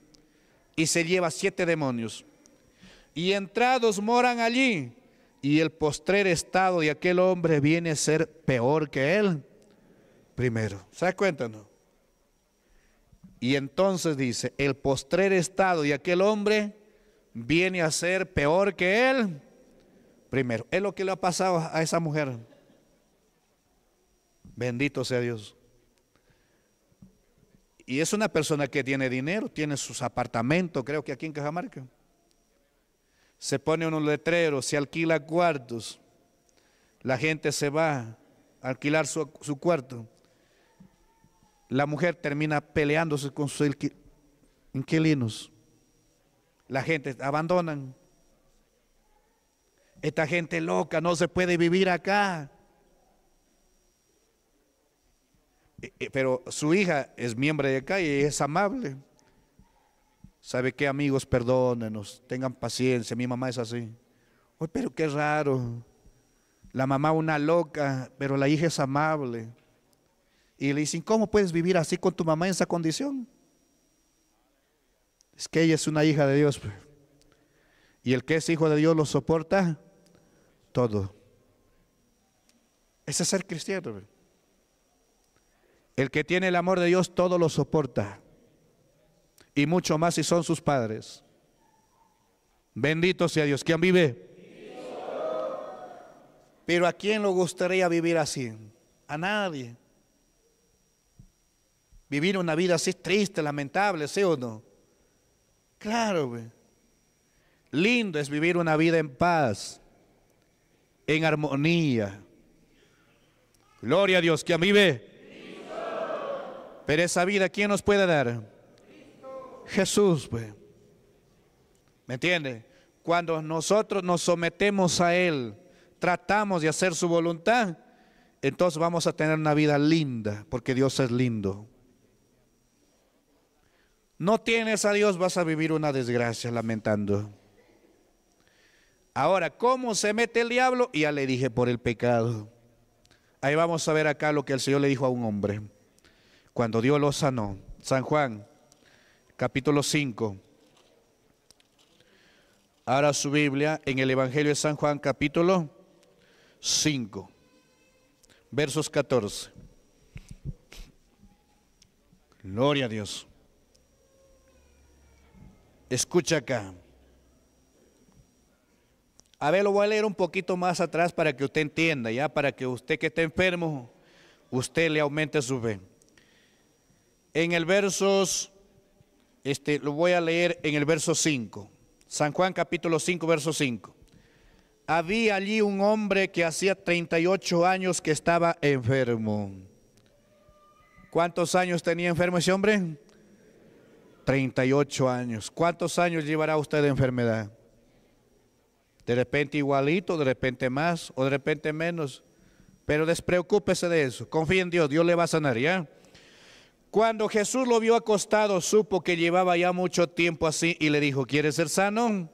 Y se lleva siete demonios. Y entrados moran allí. Y el postrer estado de aquel hombre viene a ser peor que él primero. ¿Se da no? Y entonces dice, el postrer estado de aquel hombre viene a ser peor que él primero. Es lo que le ha pasado a esa mujer. Bendito sea Dios. Y es una persona que tiene dinero, tiene sus apartamentos, creo que aquí en Cajamarca. Se pone unos letreros, se alquila cuartos. La gente se va a alquilar su, cuarto. La mujer termina peleándose con sus inquilinos. La gente abandonan. Esta gente loca no se puede vivir acá. Eh, eh, pero su hija es miembro de calle y es amable. ¿Sabe qué, amigos? Perdónenos, tengan paciencia, mi mamá es así. hoy pero qué raro. La mamá una loca, pero la hija es amable. Y le dicen, ¿cómo puedes vivir así con tu mamá en esa condición? Es que ella es una hija de Dios. Pues. Y el que es hijo de Dios lo soporta todo. Ese es ser cristiano. Pues. El que tiene el amor de Dios todo lo soporta. Y mucho más si son sus padres. Bendito sea Dios. ¿Quién vive? Pero ¿a quién le gustaría vivir así? A nadie. Vivir una vida así triste, lamentable, ¿sí o no? Claro, güey. Lindo es vivir una vida en paz, en armonía. Gloria a Dios, que vive. Pero esa vida, ¿quién nos puede dar? Jesús, pues. ¿Me entiende? Cuando nosotros nos sometemos a Él, tratamos de hacer su voluntad, entonces vamos a tener una vida linda, porque Dios es lindo. No tienes a Dios, vas a vivir una desgracia lamentando. Ahora, ¿cómo se mete el diablo? Ya le dije por el pecado. Ahí vamos a ver acá lo que el Señor le dijo a un hombre cuando Dios lo sanó. San Juan, capítulo 5. Ahora su Biblia en el Evangelio de San Juan, capítulo 5, versos 14. Gloria a Dios. Escucha acá. A ver, lo voy a leer un poquito más atrás para que usted entienda, ya, para que usted que está enfermo, usted le aumente su fe en el verso, este, lo voy a leer en el verso 5, San Juan capítulo 5, verso 5. Había allí un hombre que hacía 38 años que estaba enfermo. ¿Cuántos años tenía enfermo ese hombre? 38 años. ¿Cuántos años llevará usted de enfermedad? De repente igualito, de repente más o de repente menos. Pero despreocúpese de eso. Confíe en Dios, Dios le va a sanar, ¿ya? Cuando Jesús lo vio acostado, supo que llevaba ya mucho tiempo así y le dijo, ¿quieres ser sano?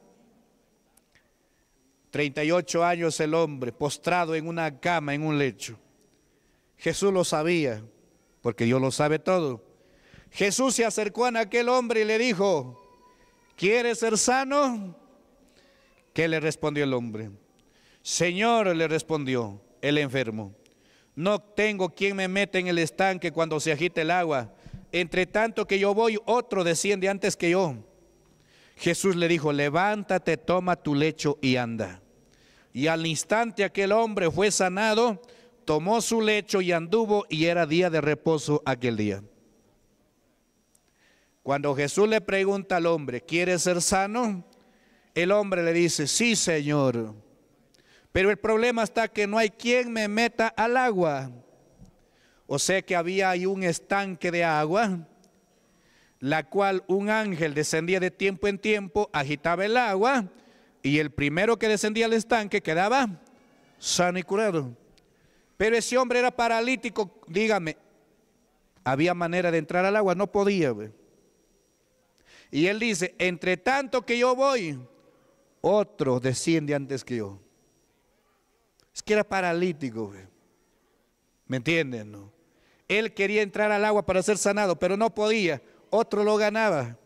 38 años el hombre, postrado en una cama, en un lecho. Jesús lo sabía, porque Dios lo sabe todo. Jesús se acercó a aquel hombre y le dijo, ¿quieres ser sano? ¿Qué le respondió el hombre? Señor, le respondió el enfermo, no tengo quien me meta en el estanque cuando se agite el agua. Entre tanto que yo voy, otro desciende antes que yo. Jesús le dijo, levántate, toma tu lecho y anda. Y al instante aquel hombre fue sanado, tomó su lecho y anduvo y era día de reposo aquel día. Cuando Jesús le pregunta al hombre, ¿quieres ser sano? El hombre le dice, sí, Señor. Pero el problema está que no hay quien me meta al agua. O sea que había ahí un estanque de agua, la cual un ángel descendía de tiempo en tiempo, agitaba el agua, y el primero que descendía al estanque quedaba sano y curado. Pero ese hombre era paralítico, dígame, había manera de entrar al agua, no podía. Y él dice, entre tanto que yo voy, otro desciende antes que yo. Es que era paralítico, ¿Me entienden? Él quería entrar al agua para ser sanado, pero no podía. Otro lo ganaba.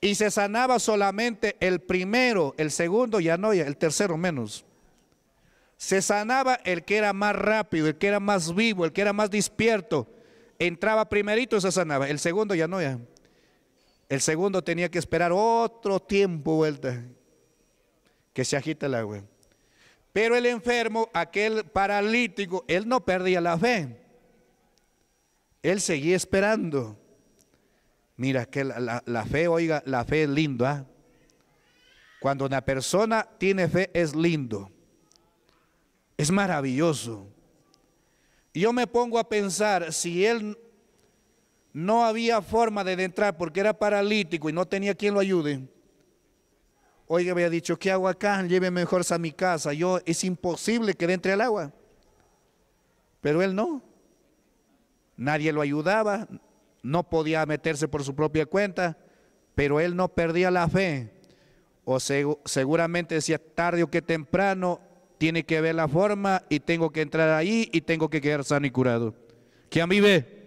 Y se sanaba solamente el primero, el segundo ya no, el tercero menos. Se sanaba el que era más rápido, el que era más vivo, el que era más despierto. Entraba primerito y se sanaba. El segundo ya no ya. El segundo tenía que esperar otro tiempo vuelta. Que se agita el agua. Pero el enfermo, aquel paralítico, él no perdía la fe. Él seguía esperando. Mira, que la, fe, oiga, la fe es linda. ¿ah? Cuando una persona tiene fe es lindo. Es maravilloso. yo me pongo a pensar, si él no había forma de entrar porque era paralítico y no tenía quien lo ayude, Oiga, había dicho, ¿qué hago acá? Lléveme mejor a mi casa. Yo, es imposible que entre el agua. Pero él no. Nadie lo ayudaba, no podía meterse por su propia cuenta, pero él no perdía la fe. O seguramente decía, tarde o que temprano, tiene que ver la forma y tengo que entrar ahí y tengo que quedar sano y curado. ¿Quién vive?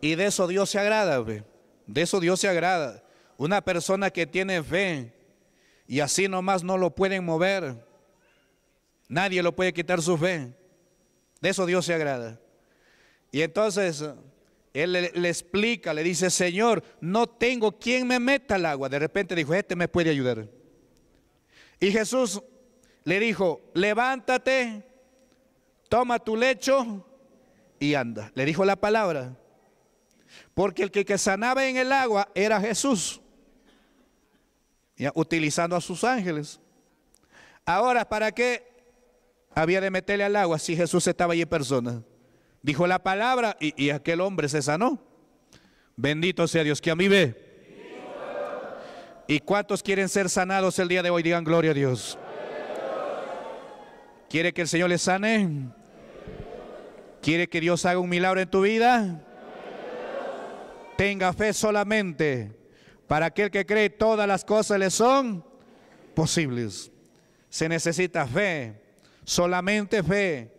Y de eso Dios se agrada, De eso Dios se agrada. Una persona que tiene fe y así nomás no lo pueden mover. Nadie lo puede quitar su fe. De eso Dios se agrada. Y entonces él le, explica, le dice, Señor, no tengo quien me meta al agua. De repente dijo, este me puede ayudar. Y Jesús le dijo, levántate, toma tu lecho y anda. Le dijo la palabra. Porque el que, que sanaba en el agua era Jesús utilizando a sus ángeles. Ahora, ¿para qué había de meterle al agua si Jesús estaba allí en persona? Dijo la palabra y, y aquel hombre se sanó. Bendito sea Dios que a mí ve. ¿Y cuántos quieren ser sanados el día de hoy? Digan gloria a Dios. ¿Quiere que el Señor les sane? ¿Quiere que Dios haga un milagro en tu vida? Tenga fe solamente para aquel que cree todas las cosas le son posibles. Se necesita fe, solamente fe.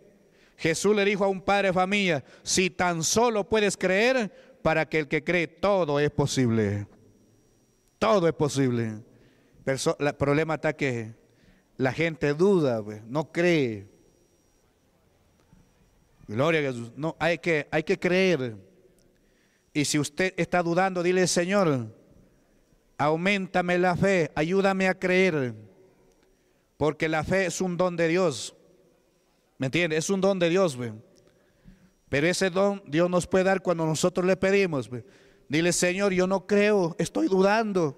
Jesús le dijo a un padre de familia, si tan solo puedes creer, para que el que cree todo es posible. Todo es posible. Pero el problema está que la gente duda, pues, no cree. Gloria a Jesús. No, hay que, hay que creer. Y si usted está dudando, dile, Señor, Aumentame la fe, ayúdame a creer, porque la fe es un don de Dios. ¿Me entiendes? Es un don de Dios, güey. Pero ese don Dios nos puede dar cuando nosotros le pedimos. Dile, Señor, yo no creo, estoy dudando.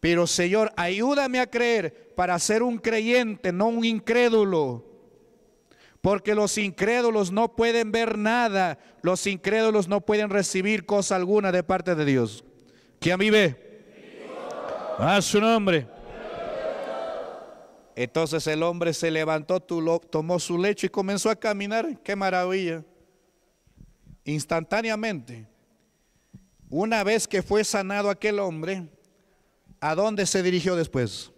Pero Señor, ayúdame a creer para ser un creyente, no un incrédulo. Porque los incrédulos no pueden ver nada. Los incrédulos no pueden recibir cosa alguna de parte de Dios. ¿Quién vive? A ah, su nombre. Entonces el hombre se levantó, tomó su lecho y comenzó a caminar. ¡Qué maravilla! Instantáneamente, una vez que fue sanado aquel hombre, ¿a dónde se dirigió después?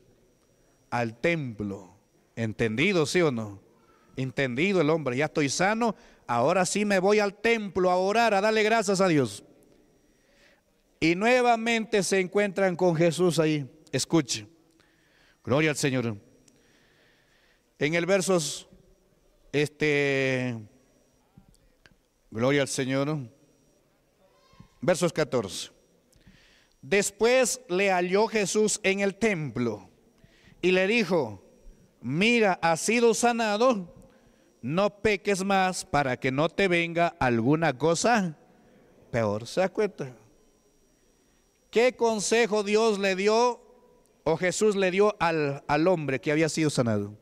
Al templo. ¿Entendido, sí o no? Entendido el hombre, ya estoy sano, ahora sí me voy al templo a orar, a darle gracias a Dios y nuevamente se encuentran con Jesús ahí. Escuche. Gloria al Señor. En el versos este Gloria al Señor. Versos 14. Después le halló Jesús en el templo y le dijo, mira, ha sido sanado, no peques más para que no te venga alguna cosa peor. ¿Se acuerda? ¿Qué consejo Dios le dio o Jesús le dio al, hombre que había sido sanado?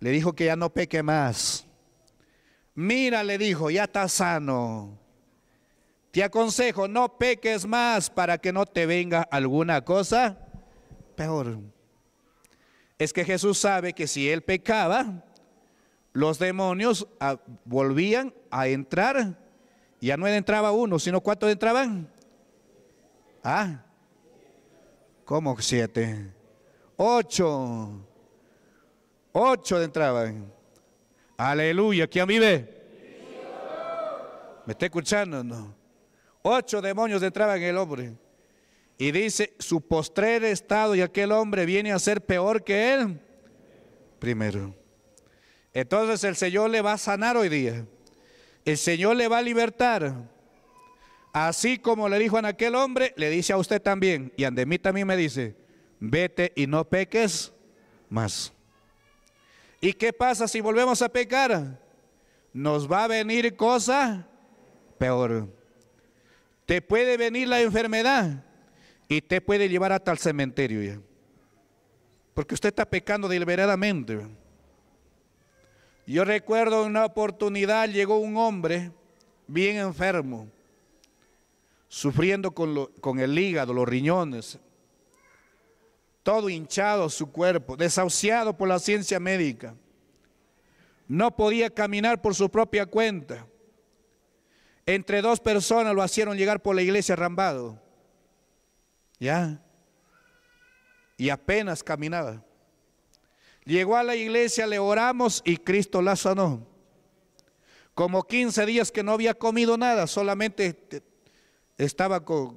Le dijo que ya no peque más. Mira, le dijo, ya está sano. Te aconsejo, no peques más para que no te venga alguna cosa peor. Es que Jesús sabe que si él pecaba, los demonios ah, volvían a entrar ya no entraba uno, sino cuántos entraban. Ah, ¿cómo siete? Ocho. Ocho entraban. Aleluya, ¿quién vive? ¿Me está escuchando? No. Ocho demonios entraban en el hombre. Y dice, su postrer estado y aquel hombre viene a ser peor que él primero. Entonces el Señor le va a sanar hoy día. El Señor le va a libertar. Así como le dijo a aquel hombre, le dice a usted también, y ante mí también me dice, vete y no peques más. ¿Y qué pasa si volvemos a pecar? Nos va a venir cosa peor. Te puede venir la enfermedad y te puede llevar hasta el cementerio ya. Porque usted está pecando deliberadamente. Yo recuerdo en una oportunidad llegó un hombre bien enfermo, sufriendo con, el hígado, los riñones, todo hinchado su cuerpo, desahuciado por la ciencia médica. No podía caminar por su propia cuenta. Entre dos personas lo hicieron llegar por la iglesia arrambado. ¿Ya? Y apenas caminaba. Llegó a la iglesia, le oramos y Cristo la sanó. Como 15 días que no había comido nada, solamente estaba con,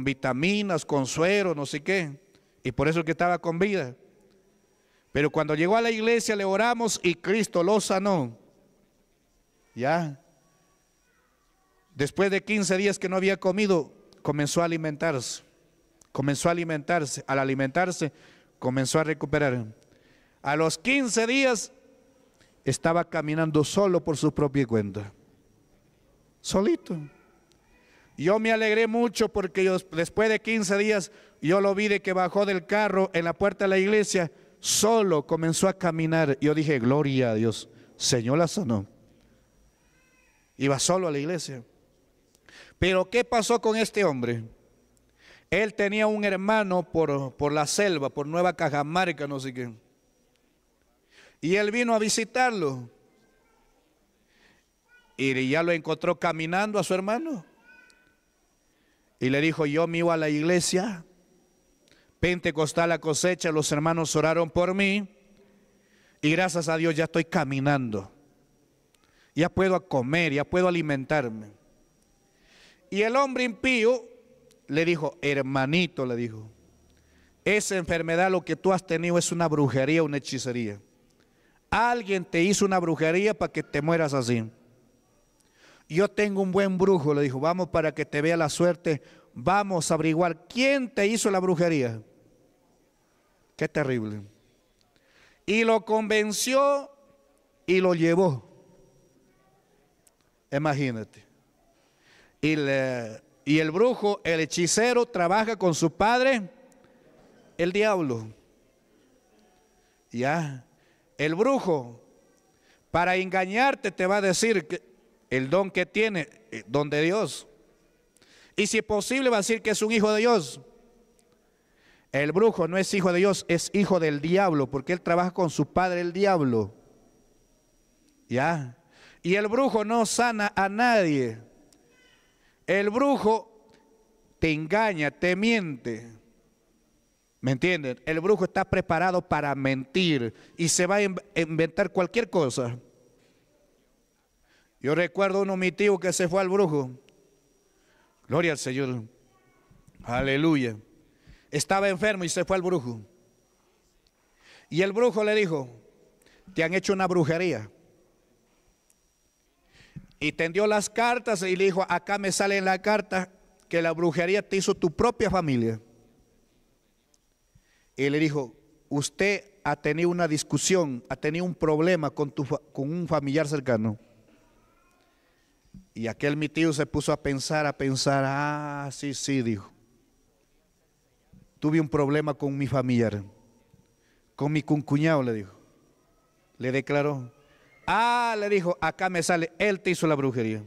vitaminas, con suero, no sé qué. Y por eso que estaba con vida. Pero cuando llegó a la iglesia le oramos y Cristo lo sanó. Ya. Después de 15 días que no había comido, comenzó a alimentarse. Comenzó a alimentarse. Al alimentarse, comenzó a recuperar. A los 15 días estaba caminando solo por su propia cuenta. Solito. Yo me alegré mucho porque después de 15 días yo lo vi de que bajó del carro en la puerta de la iglesia, solo comenzó a caminar. Yo dije, gloria a Dios, Señor la sanó. Iba solo a la iglesia. Pero ¿qué pasó con este hombre? Él tenía un hermano por, por la selva, por Nueva Cajamarca, no sé qué. Y él vino a visitarlo. Y ya lo encontró caminando a su hermano. Y le dijo, yo me iba a la iglesia. Pentecostal la cosecha, los hermanos oraron por mí. Y gracias a Dios ya estoy caminando. Ya puedo comer, ya puedo alimentarme. Y el hombre impío le dijo, hermanito, le dijo, esa enfermedad lo que tú has tenido es una brujería, una hechicería. Alguien te hizo una brujería para que te mueras así. Yo tengo un buen brujo, le dijo, vamos para que te vea la suerte, vamos a averiguar quién te hizo la brujería. Qué terrible. Y lo convenció y lo llevó. Imagínate. Y, el brujo, el hechicero, trabaja con su padre, el diablo. Ya. El brujo, para engañarte, te va a decir que el don que tiene, eh, don de Dios. Y si es posible, va a decir que es un hijo de Dios. El brujo no es hijo de Dios, es hijo del diablo, porque él trabaja con su padre, el diablo. ¿Ya? Y el brujo no sana a nadie. El brujo te engaña, te miente. ¿Me entienden? El brujo está preparado para mentir y se va a inventar cualquier cosa. Yo recuerdo uno mi tío que se fue al brujo. Gloria al Señor. Aleluya. Estaba enfermo y se fue al brujo. Y el brujo le dijo, te han hecho una brujería. Y tendió las cartas y le dijo, acá me sale en la carta que la brujería te hizo tu propia familia y le dijo, usted ha tenido una discusión, ha tenido un problema con, tu, con un familiar cercano. Y aquel mi tío se puso a pensar, a pensar, ah, sí, sí, dijo. Tuve un problema con mi familiar, con mi cuñado, le dijo. Le declaró. Ah, le dijo, acá me sale, él te hizo la brujería.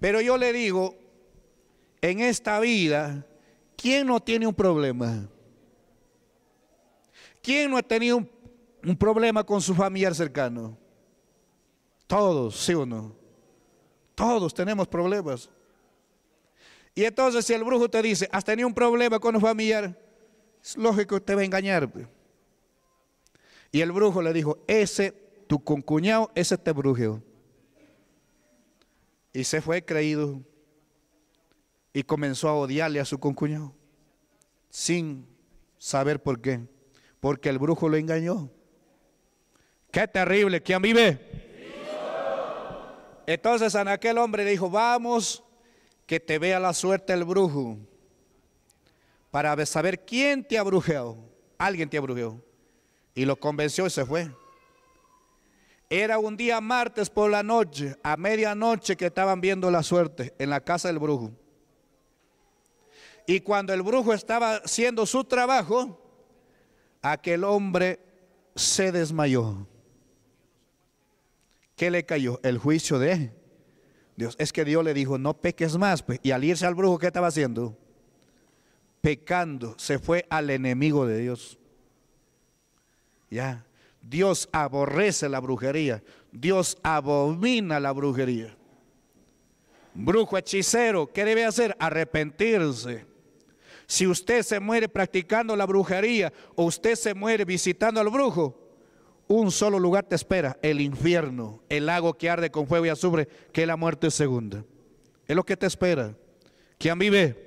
Pero yo le digo, en esta vida, ¿quién no tiene un problema? ¿Quién no ha tenido un, problema con su familiar cercano? Todos, sí o no. Todos tenemos problemas. Y entonces si el brujo te dice, has tenido un problema con un familiar, es lógico que te va a engañar. Y el brujo le dijo, ese, tu concuñado, ese te brujeo. Y se fue creído y comenzó a odiarle a su concuñado sin saber por qué porque el brujo lo engañó. Qué terrible, ¿quién vive? Entonces a aquel hombre le dijo, vamos, que te vea la suerte el brujo, para saber quién te ha brujeado. Alguien te abrujeó. Y lo convenció y se fue. Era un día martes por la noche, a medianoche que estaban viendo la suerte en la casa del brujo. Y cuando el brujo estaba haciendo su trabajo, aquel hombre se desmayó. ¿Qué le cayó? El juicio de Dios. Es que Dios le dijo, no peques más. Pues". Y al irse al brujo, ¿qué estaba haciendo? Pecando. Se fue al enemigo de Dios. Ya. Dios aborrece la brujería. Dios abomina la brujería. Brujo hechicero, ¿qué debe hacer? Arrepentirse si usted se muere practicando la brujería o usted se muere visitando al brujo, un solo lugar te espera, el infierno, el lago que arde con fuego y azufre, que es la muerte segunda. Es lo que te espera. ¿Quién vive?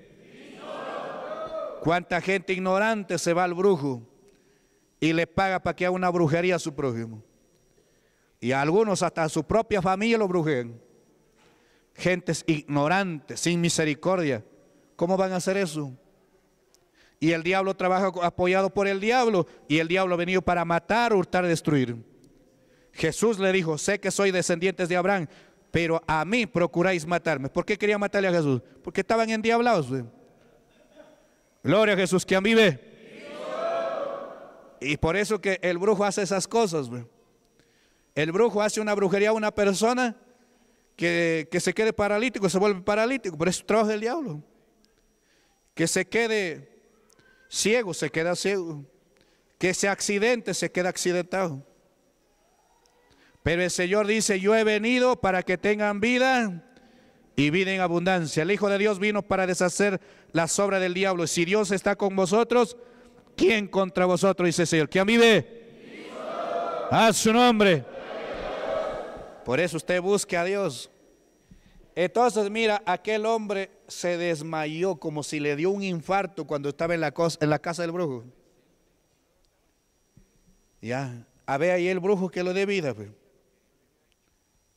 ¿Cuánta gente ignorante se va al brujo y le paga para que haga una brujería a su prójimo? Y a algunos hasta a su propia familia lo brujean. Gentes ignorantes, sin misericordia. ¿Cómo van a hacer eso? Y el diablo trabaja apoyado por el diablo. Y el diablo ha venido para matar, hurtar, destruir. Jesús le dijo, sé que soy descendientes de Abraham, pero a mí procuráis matarme. ¿Por qué quería matarle a Jesús? Porque estaban endiablados. Gloria a Jesús, que vive. Y por eso que el brujo hace esas cosas. El brujo hace una brujería a una persona que, se quede paralítico, se vuelve paralítico, Por eso trabajo del diablo. Que se quede ciego se queda ciego, que se accidente se queda accidentado. Pero el Señor dice, yo he venido para que tengan vida y vida en abundancia. El Hijo de Dios vino para deshacer la sobra del diablo. Si Dios está con vosotros, ¿quién contra vosotros? Dice el Señor. ¿Quién vive? A su nombre. Por eso usted busque a Dios. Entonces mira, aquel hombre se desmayó como si le dio un infarto cuando estaba en la, cosa, en la casa del brujo. Ya, a ver ahí el brujo que lo dé vida. Pues.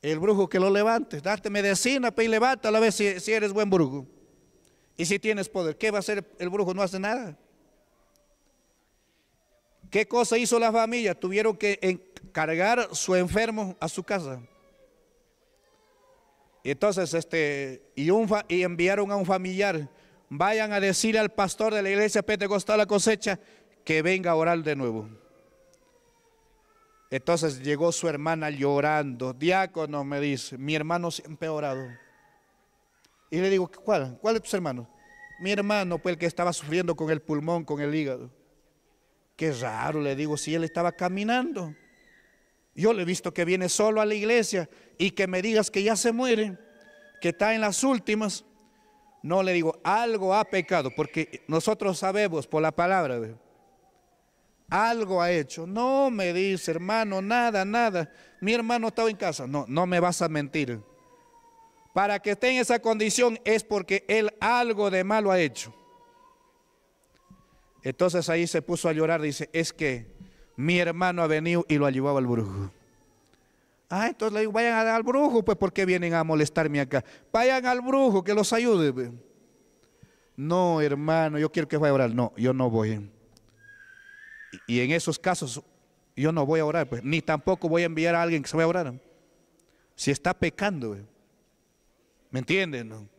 El brujo que lo levante, date medicina pues, y levántalo a ver si, si eres buen brujo. Y si tienes poder, ¿qué va a hacer el brujo? No hace nada. ¿Qué cosa hizo la familia? Tuvieron que encargar su enfermo a su casa. Entonces, este, y, enviaron a un familiar, vayan a decirle al pastor de la iglesia pentecostal la cosecha que venga a orar de nuevo. Entonces llegó su hermana llorando, diácono me dice, mi hermano se ha empeorado Y le digo, ¿cuál? ¿Cuál tu hermano? Mi hermano pues el que estaba sufriendo con el pulmón, con el hígado. Qué raro, le digo, si él estaba caminando. Yo le he visto que viene solo a la iglesia y que me digas que ya se muere, que está en las últimas. No le digo, algo ha pecado, porque nosotros sabemos por la palabra, algo ha hecho. No me dice, hermano, nada, nada. Mi hermano estaba en casa. No, no me vas a mentir. Para que esté en esa condición es porque él algo de malo ha hecho. Entonces ahí se puso a llorar, dice, es que mi hermano ha venido y lo ha llevado al brujo. Ah, entonces le digo, vayan al brujo, pues ¿por qué vienen a molestarme acá? Vayan al brujo, que los ayude. Pues. No, hermano, yo quiero que vaya a orar. No, yo no voy. Y en esos casos, yo no voy a orar, pues, ni tampoco voy a enviar a alguien que se vaya a orar. Si está pecando, pues. ¿me entienden?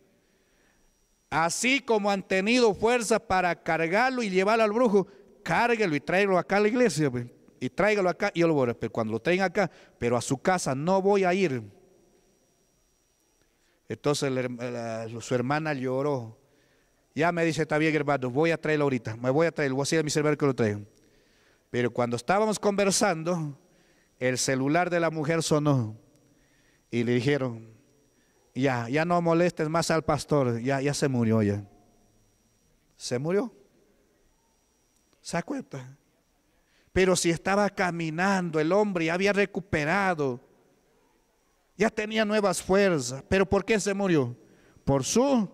Así como han tenido fuerza para cargarlo y llevarlo al brujo, cárguelo y tráigalo acá a la iglesia, pues, y tráigalo acá, y yo lo voy a, pero cuando lo traigan acá, pero a su casa no voy a ir. Entonces su hermana lloró. Ya me dice, está bien hermano, voy a traerlo ahorita, me voy a traer voy a mi celular que lo traiga Pero cuando estábamos conversando, el celular de la mujer sonó y le dijeron, ya, ya no molestes más al pastor, ya, ya se murió ya. Se murió. ¿Se da cuenta? Pero si estaba caminando el hombre, ya había recuperado, ya tenía nuevas fuerzas. ¿Pero por qué se murió? Por su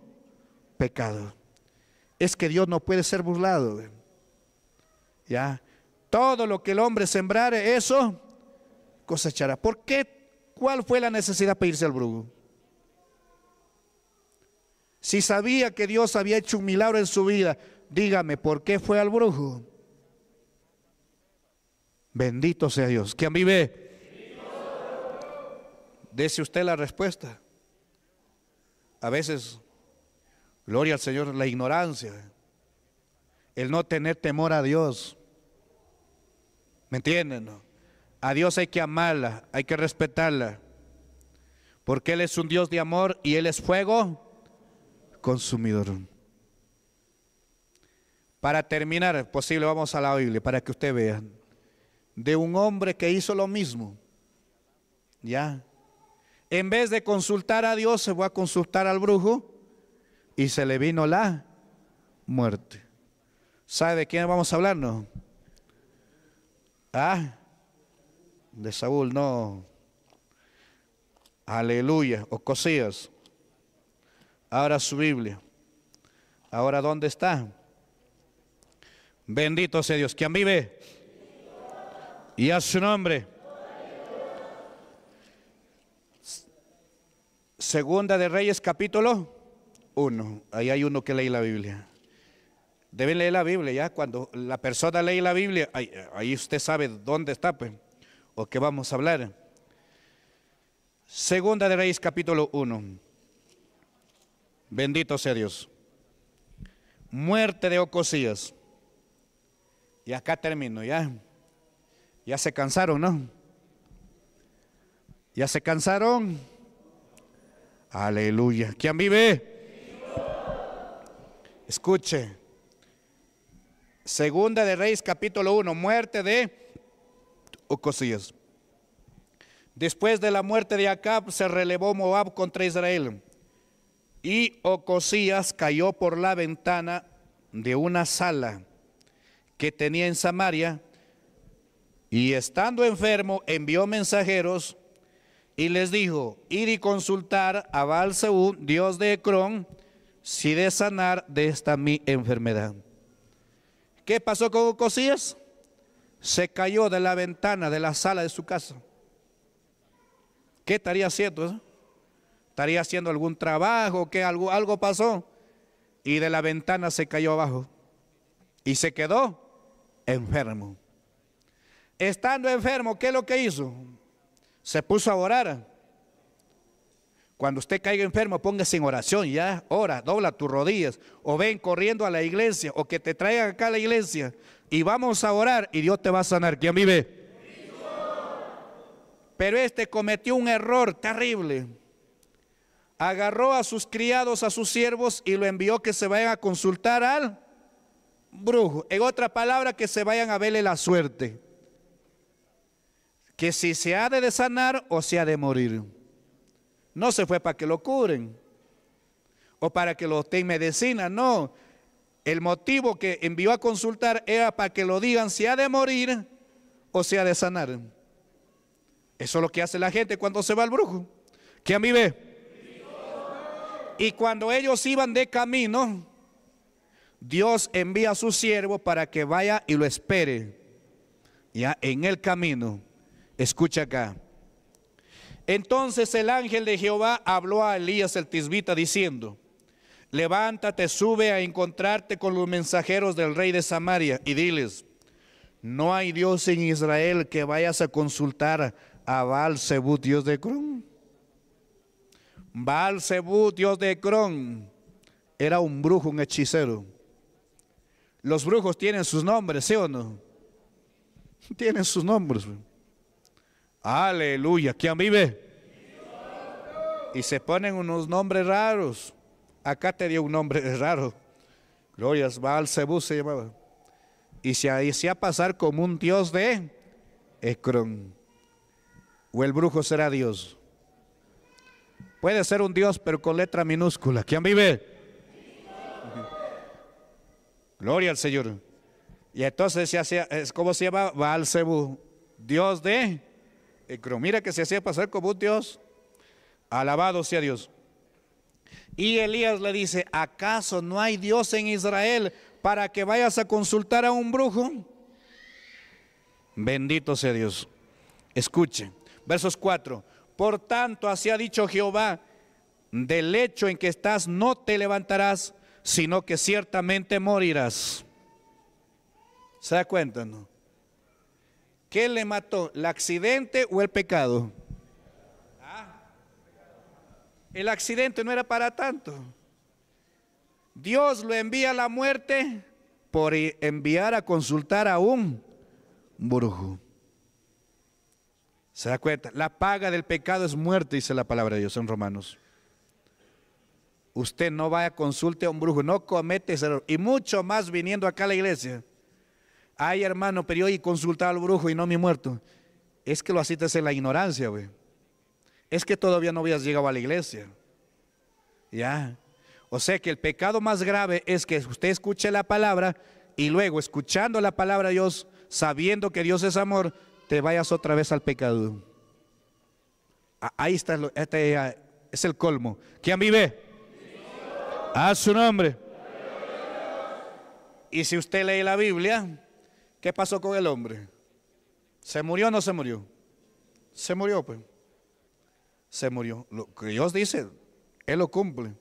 pecado. Es que Dios no puede ser burlado. Ya, todo lo que el hombre sembrare, eso cosechará. ¿Por qué? ¿Cuál fue la necesidad de irse al brujo? Si sabía que Dios había hecho un milagro en su vida, Dígame, ¿por qué fue al brujo? Bendito sea Dios. ¿Quién vive? Dese usted la respuesta. A veces, gloria al Señor, la ignorancia, el no tener temor a Dios. ¿Me entienden? A Dios hay que amarla, hay que respetarla. Porque Él es un Dios de amor y Él es fuego consumidor. Para terminar, posible, vamos a la Biblia para que usted vea. De un hombre que hizo lo mismo. Ya. En vez de consultar a Dios, se fue a consultar al brujo y se le vino la muerte. ¿Sabe de quién vamos a hablar? Ah, de Saúl, no. Aleluya, Ocosías. Ahora su Biblia. Ahora, ¿dónde está? Bendito sea Dios. quien vive? Y a su nombre. Segunda de Reyes capítulo 1. Ahí hay uno que lee la Biblia. Deben leer la Biblia, ya cuando la persona lee la Biblia, ahí, usted sabe dónde está, pues, o qué vamos a hablar. Segunda de Reyes capítulo 1. Bendito sea Dios. Muerte de Ocosías. Y acá termino, ya. Ya se cansaron, ¿no? ¿Ya se cansaron? Aleluya. ¿Quién vive? Escuche. Segunda de Reyes, capítulo 1, muerte de Ocosías. Después de la muerte de Acab, se relevó Moab contra Israel. Y Ocosías cayó por la ventana de una sala que tenía en Samaria, y estando enfermo envió mensajeros y les dijo, ir y consultar a baal dios de Ecrón, si de sanar de esta mi enfermedad. ¿Qué pasó con Ocosías? Se cayó de la ventana de la sala de su casa. ¿Qué estaría haciendo? Estaría haciendo algún trabajo, que algo, algo pasó. Y de la ventana se cayó abajo. Y se quedó enfermo. Estando enfermo, ¿qué es lo que hizo? Se puso a orar. Cuando usted caiga enfermo, póngase en oración, ya, ora, dobla tus rodillas, o ven corriendo a la iglesia, o que te traigan acá a la iglesia, y vamos a orar, y Dios te va a sanar. ¿Quién vive? Pero este cometió un error terrible. Agarró a sus criados, a sus siervos, y lo envió que se vayan a consultar al brujo. En otra palabra, que se vayan a verle la suerte. Que si se ha de sanar o se ha de morir. No se fue para que lo curen o para que lo den medicina, no. El motivo que envió a consultar era para que lo digan si ha de morir o se ha de sanar. Eso es lo que hace la gente cuando se va al brujo. a mí ve Y cuando ellos iban de camino, Dios envía a su siervo para que vaya y lo espere. Ya en el camino. Escucha acá. Entonces el ángel de Jehová habló a Elías el tisbita diciendo, levántate, sube a encontrarte con los mensajeros del rey de Samaria y diles, no hay Dios en Israel que vayas a consultar a Baal Dios de Crón. Baal Dios de Crón, era un brujo, un hechicero. Los brujos tienen sus nombres, ¿sí o no? Tienen sus nombres. Aleluya. ¿Quién vive? Y se ponen unos nombres raros. Acá te dio un nombre raro. Glorias Baal Zebú se llamaba. Y se hacía pasar como un dios de Ecrón. O el brujo será Dios. Puede ser un Dios, pero con letra minúscula. ¿Quién vive? Gloria al Señor. Y entonces se hacía, ¿cómo se llama? Cebu, Dios de. Mira que se hacía pasar como Dios. Alabado sea Dios. Y Elías le dice, ¿acaso no hay Dios en Israel para que vayas a consultar a un brujo? Bendito sea Dios. Escuche, versos 4. Por tanto, así ha dicho Jehová, del lecho en que estás no te levantarás, sino que ciertamente morirás. ¿Se da cuenta, no? ¿Qué le mató? ¿El accidente o el pecado? Ah. El accidente no era para tanto. Dios lo envía a la muerte por enviar a consultar a un brujo. ¿Se da cuenta? La paga del pecado es muerte, dice la palabra de Dios en Romanos. Usted no vaya a consulte a un brujo, no comete ese error. Y mucho más viniendo acá a la iglesia. Ay, hermano, pero yo he consultado al brujo y no me he muerto. Es que lo asistes en la ignorancia, güey. Es que todavía no habías llegado a la iglesia. Ya. O sea que el pecado más grave es que usted escuche la palabra y luego escuchando la palabra de Dios, sabiendo que Dios es amor, te vayas otra vez al pecado. Ahí está, este, es el colmo. ¿Quién vive? A su nombre. Y si usted lee la Biblia, ¿qué pasó con el hombre? ¿Se murió o no se murió? Se murió, pues. Se murió. Lo que Dios dice, Él lo cumple.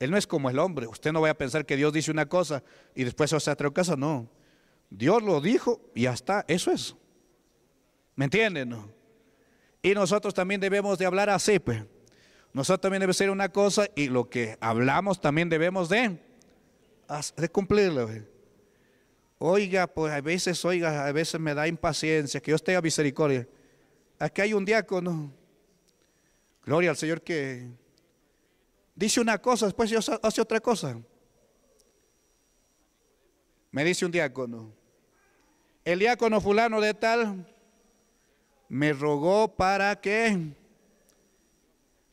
Él no es como el hombre. Usted no va a pensar que Dios dice una cosa y después se hace otra cosa. No. Dios lo dijo y hasta Eso es. ¿Me entienden? Y nosotros también debemos de hablar así, pues. Nosotros también debemos ser una cosa y lo que hablamos también debemos de, cumplirlo. Eh. Oiga, pues a veces, oiga, a veces me da impaciencia, que Dios tenga misericordia. Aquí hay un diácono. Gloria al Señor que dice una cosa, después hace otra cosa. Me dice un diácono. El diácono fulano de tal me rogó para que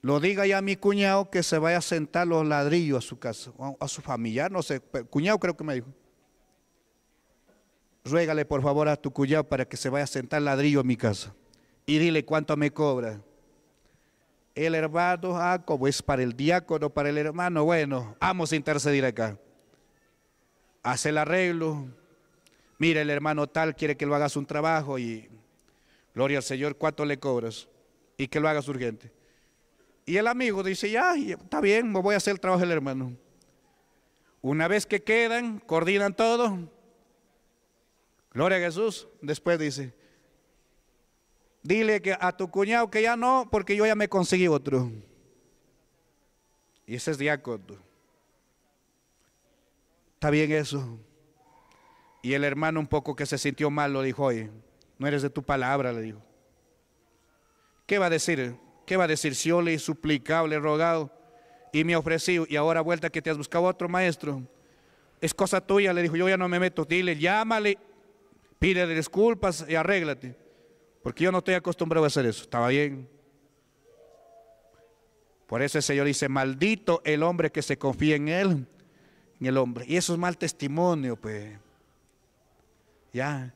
lo diga ya a mi cuñado que se vaya a sentar los ladrillos a su casa, a su familia, no sé, cuñado creo que me dijo. Ruégale por favor a tu cuñado para que se vaya a sentar ladrillo a mi casa y dile cuánto me cobra. El hermano, ah, como es para el diácono, para el hermano, bueno, vamos a intercedir acá. Hace el arreglo. Mira, el hermano tal quiere que lo hagas un trabajo y gloria al Señor, ¿cuánto le cobras? Y que lo hagas urgente. Y el amigo dice, ya, está bien, me voy a hacer el trabajo del hermano. Una vez que quedan, coordinan todo. Gloria a Jesús. Después dice, dile que a tu cuñado que ya no, porque yo ya me conseguí otro. Y ese es diácono. Está bien eso. Y el hermano un poco que se sintió mal lo dijo, oye, no eres de tu palabra, le dijo. ¿Qué va a decir? ¿Qué va a decir si yo le he suplicado, le he rogado y me ofreció y ahora vuelta que te has buscado otro maestro? Es cosa tuya, le dijo, yo ya no me meto. Dile, llámale, pide disculpas y arréglate. Porque yo no estoy acostumbrado a hacer eso. Estaba bien. Por eso el Señor dice, maldito el hombre que se confía en él, en el hombre. Y eso es mal testimonio, pues. Ya.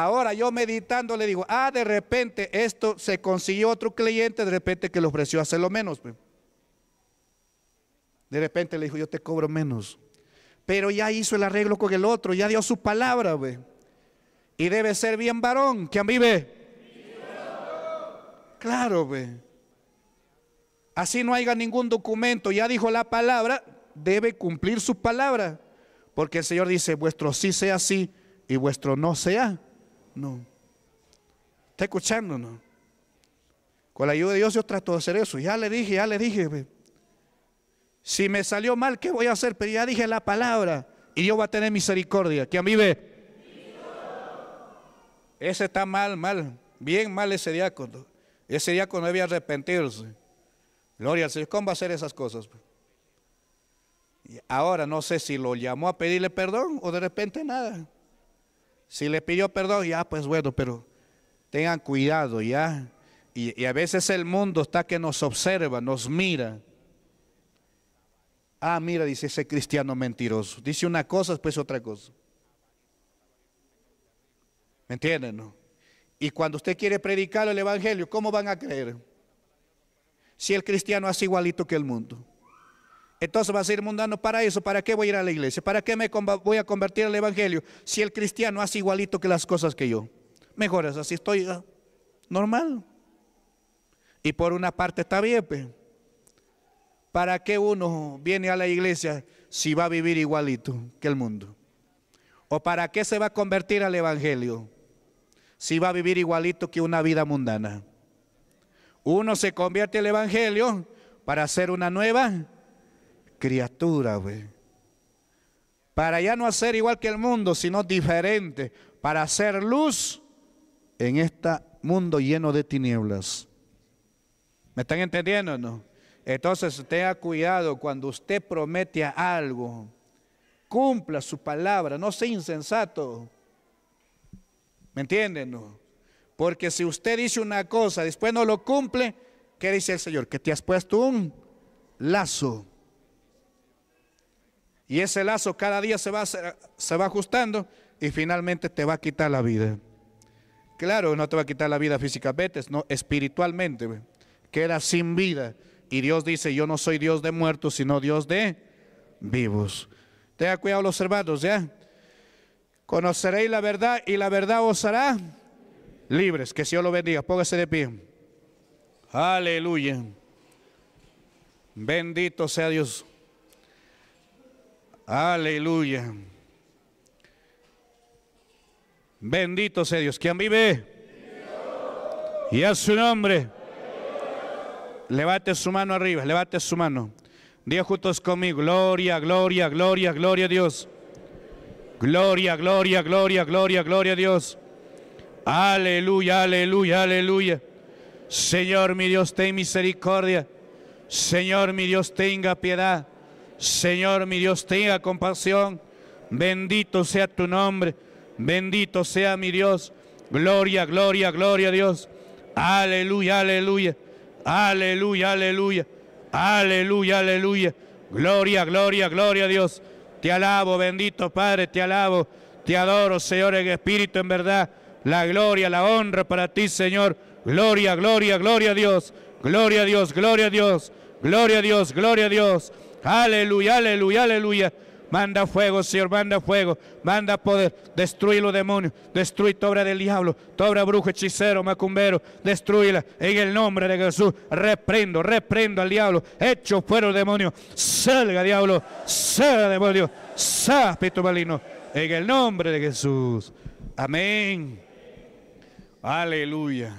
Ahora yo meditando le digo, ah, de repente esto se consiguió otro cliente, de repente que le ofreció hacerlo menos. Pues". De repente le dijo, yo te cobro menos. Pero ya hizo el arreglo con el otro, ya dio su palabra. Pues. Y debe ser bien varón, ¿quién vive? Claro, ve. Pues. Así no haya ningún documento, ya dijo la palabra, debe cumplir su palabra. Porque el Señor dice, vuestro sí sea sí y vuestro no sea no. ¿Está escuchando? No. Con la ayuda de Dios yo trato de hacer eso. Ya le dije, ya le dije. Pues, si me salió mal, ¿qué voy a hacer? Pero ya dije la palabra y Dios va a tener misericordia. Que a mí ve. Ese está mal, mal. Bien mal ese diácono. Ese diácono debía arrepentirse. Gloria al Señor. ¿Cómo va a hacer esas cosas? Ahora no sé si lo llamó a pedirle perdón o de repente nada. Si le pidió perdón, ya pues bueno, pero tengan cuidado ya. Y, a veces el mundo está que nos observa, nos mira. Ah, mira, dice ese cristiano mentiroso. Dice una cosa, después otra cosa. ¿Me entienden? Y cuando usted quiere predicar el Evangelio, ¿cómo van a creer? Si el cristiano es igualito que el mundo. Entonces va a ser mundano para eso. ¿Para qué voy a ir a la iglesia? ¿Para qué me voy a convertir al evangelio? Si el cristiano hace igualito que las cosas que yo. Mejor es así, estoy ah, normal. Y por una parte está bien, pues. ¿Para qué uno viene a la iglesia si va a vivir igualito que el mundo? ¿O para qué se va a convertir al evangelio si va a vivir igualito que una vida mundana? Uno se convierte al evangelio para hacer una nueva criatura, Para ya no hacer igual que el mundo, sino diferente. Para hacer luz en este mundo lleno de tinieblas. ¿Me están entendiendo no? Entonces tenga cuidado cuando usted promete algo. Cumpla su palabra, no sea insensato. ¿Me entienden? No? Porque si usted dice una cosa, después no lo cumple, ¿qué dice el Señor? Que te has puesto un lazo. Y ese lazo cada día se va, se va ajustando y finalmente te va a quitar la vida. Claro, no te va a quitar la vida físicamente, no, espiritualmente. Queda sin vida. Y Dios dice, yo no soy Dios de muertos, sino Dios de vivos. Tenga cuidado los hermanos, ¿ya? Conoceréis la verdad y la verdad os hará libres. Que Dios lo bendiga. Póngase de pie. Aleluya. Bendito sea Dios. Aleluya. Bendito sea Dios. quien vive? Y a su nombre. Levante su mano arriba, levante su mano. Dios juntos conmigo. Gloria, gloria, gloria, gloria a Dios. Gloria, gloria, gloria, gloria, gloria a Dios. Aleluya, aleluya, aleluya. Señor mi Dios, ten misericordia. Señor mi Dios, tenga piedad. Señor mi Dios, tenga compasión. Bendito sea tu nombre. Bendito sea mi Dios. Gloria, gloria, gloria a Dios. Aleluya, aleluya. Aleluya, aleluya. Aleluya, aleluya. Gloria, gloria, gloria a Dios. Te alabo, bendito Padre, te alabo. Te adoro, Señor, en espíritu, en verdad. La gloria, la honra para ti, Señor. Gloria, gloria, gloria a Dios. Gloria a Dios, gloria a Dios. Gloria a Dios, gloria a Dios. Aleluya, aleluya, aleluya. Manda fuego, Señor, manda fuego, manda poder. Destruye los demonios, destruye toda obra del diablo, toda obra brujo, hechicero, macumbero. Destruyela en el nombre de Jesús. Reprendo, reprendo al diablo. Hecho fuera el demonio. Salga, diablo, salga, demonio. Salga, espíritu maligno. En el nombre de Jesús. Amén. Aleluya.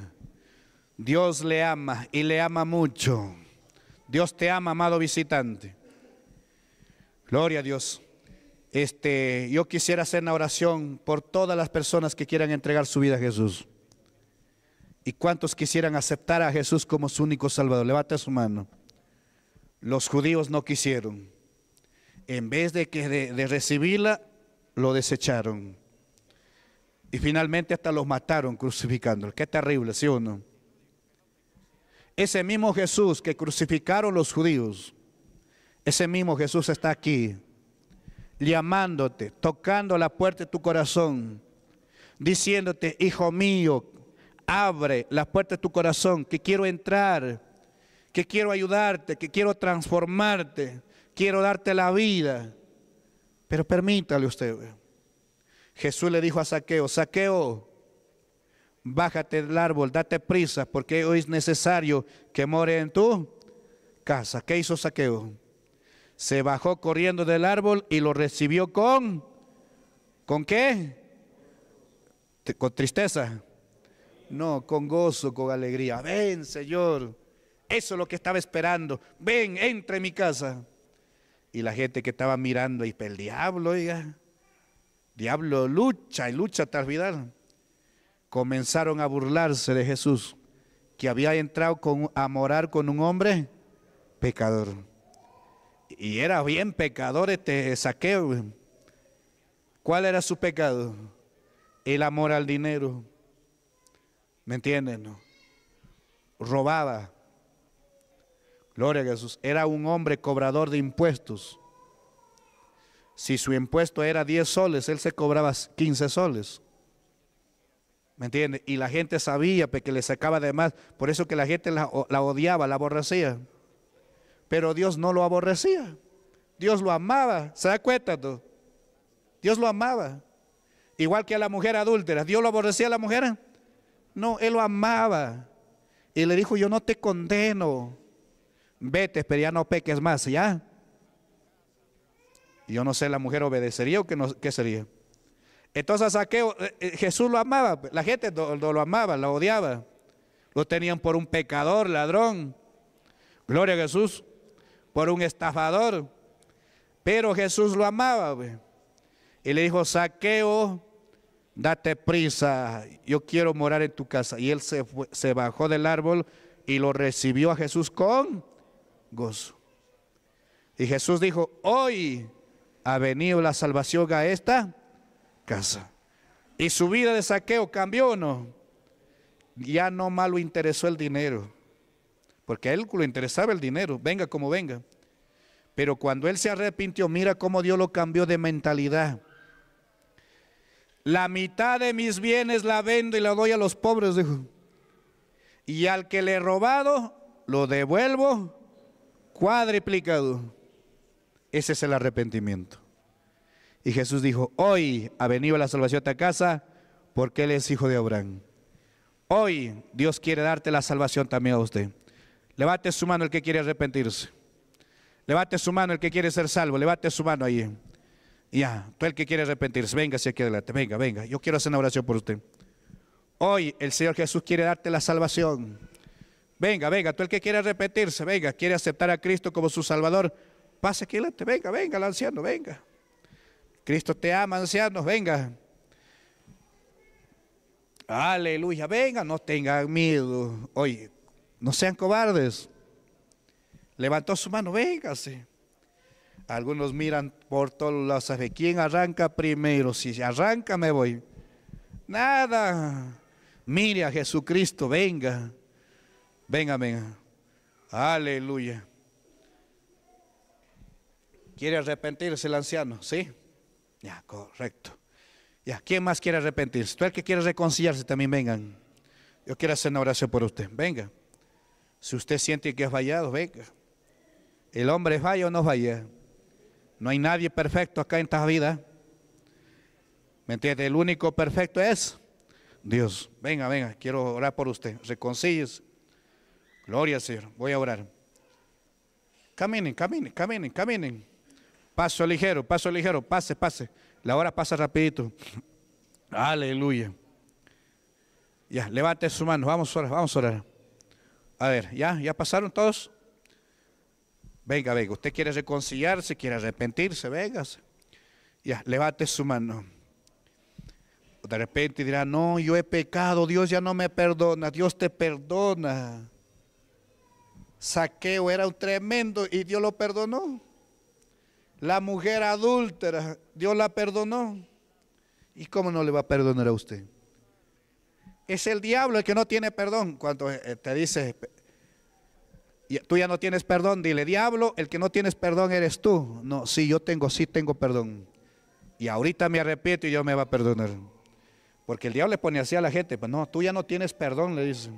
Dios le ama y le ama mucho. Dios te ama, amado visitante. Gloria a Dios. Este, yo quisiera hacer una oración por todas las personas que quieran entregar su vida a Jesús. ¿Y cuántos quisieran aceptar a Jesús como su único Salvador? Levanta su mano. Los judíos no quisieron. En vez de, que de, de recibirla, lo desecharon. Y finalmente hasta los mataron crucificándolo. Qué terrible, ¿sí o no? Ese mismo Jesús que crucificaron los judíos ese mismo Jesús está aquí, llamándote, tocando la puerta de tu corazón, diciéndote, hijo mío, abre la puerta de tu corazón, que quiero entrar, que quiero ayudarte, que quiero transformarte, quiero darte la vida. Pero permítale usted. Jesús le dijo a Saqueo, Saqueo, bájate del árbol, date prisa, porque hoy es necesario que more en tu casa. ¿Qué hizo Saqueo? se bajó corriendo del árbol y lo recibió con, ¿con qué? Con tristeza. No, con gozo, con alegría. Ven, Señor. Eso es lo que estaba esperando. Ven, entre en mi casa. Y la gente que estaba mirando y el diablo, oiga. Diablo lucha y lucha hasta olvidar. Comenzaron a burlarse de Jesús, que había entrado a morar con un hombre pecador y era bien pecador este saqueo. ¿Cuál era su pecado? El amor al dinero. ¿Me entienden? Robaba. Gloria a Jesús. Era un hombre cobrador de impuestos. Si su impuesto era 10 soles, él se cobraba 15 soles. ¿Me entiendes? Y la gente sabía que le sacaba de más. Por eso que la gente la, la odiaba, la aborrecía pero Dios no lo aborrecía. Dios lo amaba. ¿Se da cuenta tú? Dios lo amaba. Igual que a la mujer adúltera. ¿Dios lo aborrecía a la mujer? No, él lo amaba. Y le dijo, yo no te condeno. Vete, pero ya no peques más, ¿ya? Yo no sé, la mujer obedecería o qué, sería. Entonces Saqueo, eh, eh, Jesús lo amaba, la gente lo, lo amaba, lo odiaba. Lo tenían por un pecador, ladrón. Gloria a Jesús por un estafador. Pero Jesús lo amaba. Y le dijo, saqueo, date prisa, yo quiero morar en tu casa. Y él se, bajó del árbol y lo recibió a Jesús con gozo. Y Jesús dijo, hoy ha venido la salvación a esta casa. Y su vida de saqueo cambió o no. Ya no más interesó el dinero porque a él le interesaba el dinero, venga como venga. Pero cuando él se arrepintió, mira cómo Dios lo cambió de mentalidad. La mitad de mis bienes la vendo y la doy a los pobres, dijo. Y al que le he robado, lo devuelvo cuadriplicado. Ese es el arrepentimiento. Y Jesús dijo, hoy ha venido la salvación a tu casa porque Él es hijo de Abraham. Hoy Dios quiere darte la salvación también a usted. Levante su mano el que quiere arrepentirse. Levante su mano el que quiere ser salvo. Levante su mano ahí. Ya, tú el que quiere arrepentirse, venga hacia aquí adelante. Venga, venga. Yo quiero hacer una oración por usted. Hoy el Señor Jesús quiere darte la salvación. Venga, venga, tú el que quiere arrepentirse, venga, quiere aceptar a Cristo como su Salvador. Pase aquí adelante, venga, venga, el anciano, venga. Cristo te ama, ancianos, venga. Aleluya, venga, no tenga miedo. Oye, no sean cobardes. Levantó su mano, véngase. Algunos miran por todos lados, ¿sabe quién arranca primero? Si arranca me voy. Nada. Mire a Jesucristo, venga. Venga, venga. Aleluya. ¿Quiere arrepentirse el anciano? ¿Sí? Ya, correcto. Ya, ¿quién más quiere arrepentirse? Tú el que quiere reconciliarse también, vengan. Yo quiero hacer una oración por usted. Venga. Si usted siente que es fallado, venga. El hombre es vaya o no falla. vaya. No hay nadie perfecto acá en esta vida. ¿Me entiende? El único perfecto es Dios. Venga, venga, quiero orar por usted. Reconcíllese. Gloria al Señor. Voy a orar. Caminen, caminen, caminen, caminen. Paso ligero, paso ligero, pase, pase. La hora pasa rapidito. Aleluya. Ya, levante su mano. Vamos a orar, vamos a orar. A ver, ¿ya? ¿Ya pasaron todos? Venga, venga, usted quiere reconciliarse, quiere arrepentirse, venga. Ya, levante su mano. De repente dirá, no, yo he pecado, Dios ya no me perdona, Dios te perdona. Saqueo era un tremendo y Dios lo perdonó. La mujer adúltera, Dios la perdonó. ¿Y cómo no le va a perdonar a usted? Es el diablo el que no tiene perdón. Cuando eh, eh, te dice, tú ya no tienes perdón, dile, diablo, el que no tienes perdón eres tú. No, sí, yo tengo, sí tengo perdón. Y ahorita me arrepiento y yo me va a perdonar. Porque el diablo le pone así a la gente, pues no, tú ya no tienes perdón, le dice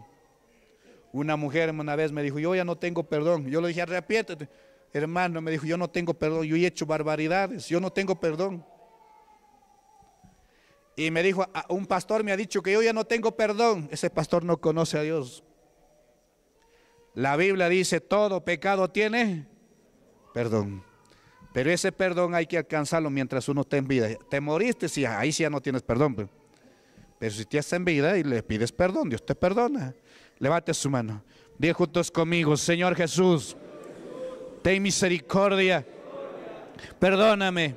Una mujer una vez me dijo, yo ya no tengo perdón. Yo le dije, arrepiéntete. Hermano, me dijo, yo no tengo perdón, yo he hecho barbaridades, yo no tengo perdón. Y me dijo, ah, un pastor me ha dicho que yo ya no tengo perdón. Ese pastor no conoce a Dios. La Biblia dice, todo pecado tiene perdón. Pero ese perdón hay que alcanzarlo mientras uno esté en vida. Te moriste, si ahí sí ya no tienes perdón. Pues. Pero, si estás en vida y le pides perdón, Dios te perdona. Levate su mano. Dije juntos conmigo, Señor Jesús, ten misericordia. Perdóname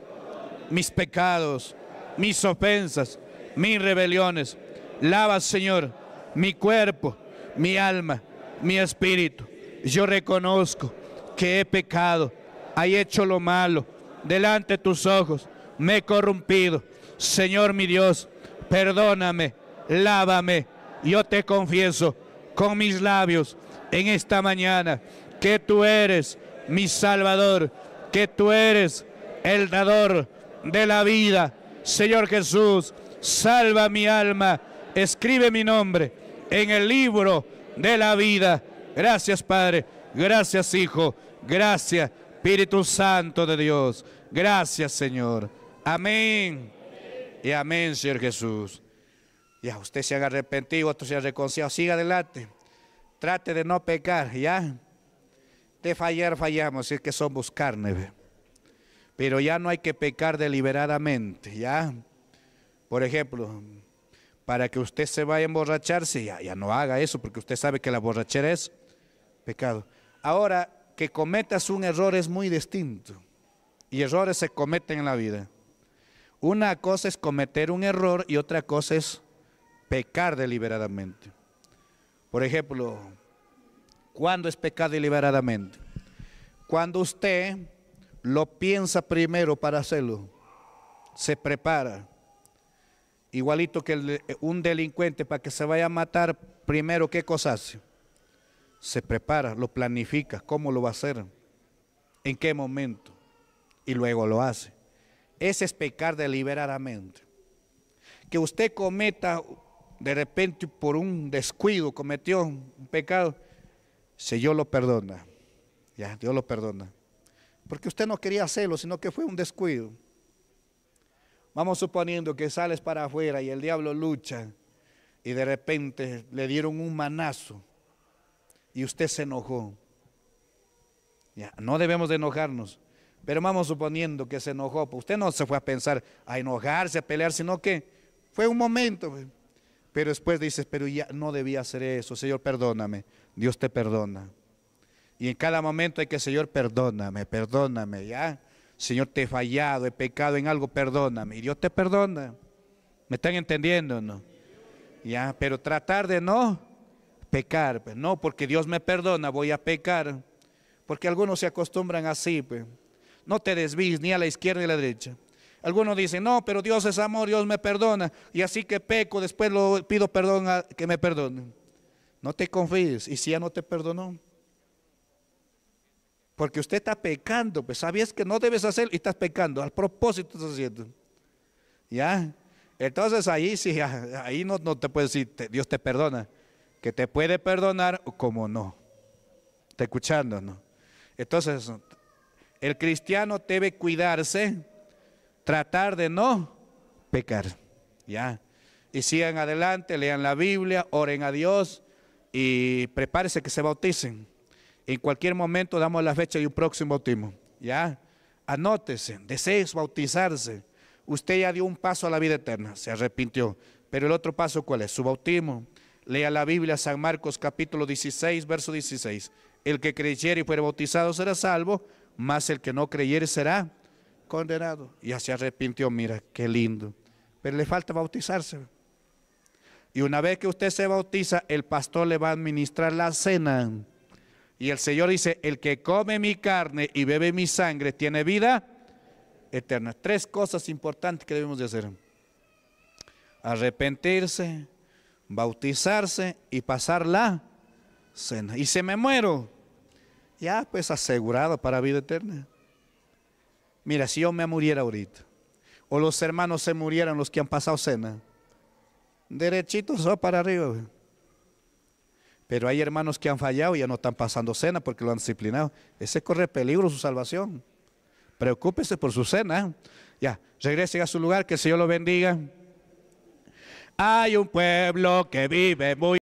mis pecados mis ofensas, mis rebeliones. Lava, Señor, mi cuerpo, mi alma, mi espíritu. Yo reconozco que he pecado, he hecho lo malo delante de tus ojos, me he corrompido. Señor mi Dios, perdóname, lávame. Yo te confieso con mis labios en esta mañana que tú eres mi Salvador, que tú eres el dador de la vida Señor Jesús, salva mi alma, escribe mi nombre en el libro de la vida. Gracias Padre, gracias Hijo, gracias Espíritu Santo de Dios. Gracias Señor. Amén. Y amén Señor Jesús. Ya usted se ha arrepentido, usted se ha reconciliado. Siga adelante. Trate de no pecar, ¿ya? De fallar fallamos, es que somos carne. Pero ya no hay que pecar deliberadamente, ¿ya? Por ejemplo, para que usted se vaya a emborracharse, ya, no haga eso, porque usted sabe que la borrachera es pecado. Ahora, que cometas un error es muy distinto. Y errores se cometen en la vida. Una cosa es cometer un error y otra cosa es pecar deliberadamente. Por ejemplo, ¿cuándo es pecar deliberadamente? Cuando usted lo piensa primero para hacerlo, se prepara. Igualito que un delincuente para que se vaya a matar, primero qué cosa hace? Se prepara, lo planifica, cómo lo va a hacer, en qué momento, y luego lo hace. Ese es pecar deliberadamente. Que usted cometa de repente por un descuido, cometió un pecado, si Dios lo perdona, ya, Dios lo perdona porque usted no quería hacerlo, sino que fue un descuido. Vamos suponiendo que sales para afuera y el diablo lucha y de repente le dieron un manazo y usted se enojó. Ya, no debemos de enojarnos, pero vamos suponiendo que se enojó. Pues usted no se fue a pensar, a enojarse, a pelear, sino que fue un momento. Pues. Pero después dices, pero ya no debía hacer eso, Señor, perdóname. Dios te perdona. Y en cada momento hay que, Señor, perdóname, perdóname, ¿ya? Señor, te he fallado, he pecado en algo, perdóname. Y Dios te perdona. ¿Me están entendiendo no? Ya, pero tratar de no pecar, pues, no, porque Dios me perdona, voy a pecar. Porque algunos se acostumbran así, pues. No te desvíes ni a la izquierda ni a la derecha. Algunos dicen, no, pero Dios es amor, Dios me perdona. Y así que peco, después lo pido perdón que me perdone. No te confíes. Y si ya no te perdonó, porque usted está pecando, pues sabías que no debes hacerlo y estás pecando, al propósito estás haciendo. ¿Ya? Entonces ahí sí, ahí no, no te puede decir, Dios te perdona, que te puede perdonar o como no. Está escuchando, ¿no? Entonces, el cristiano debe cuidarse, tratar de no pecar, ¿ya? Y sigan adelante, lean la Biblia, oren a Dios y prepárese que se bauticen. En cualquier momento damos la fecha y un próximo bautismo. ¿Ya? Anótese, desees bautizarse. Usted ya dio un paso a la vida eterna, se arrepintió. Pero el otro paso, ¿cuál es? Su bautismo. Lea la Biblia, San Marcos capítulo 16, verso 16. El que creyere y fuere bautizado será salvo, mas el que no creyere será condenado. Ya se arrepintió, mira, qué lindo. Pero le falta bautizarse. Y una vez que usted se bautiza, el pastor le va a administrar la cena. Y el Señor dice, el que come mi carne y bebe mi sangre tiene vida eterna. Tres cosas importantes que debemos de hacer. Arrepentirse, bautizarse y pasar la cena. Y se me muero. Ya pues asegurado para vida eterna. Mira, si yo me muriera ahorita, o los hermanos se murieran los que han pasado cena, derechitos o para arriba. Pero hay hermanos que han fallado y ya no están pasando cena porque lo han disciplinado. Ese corre peligro su salvación. Preocúpese por su cena. Ya, regrese a su lugar, que el Señor lo bendiga. Hay un pueblo que vive muy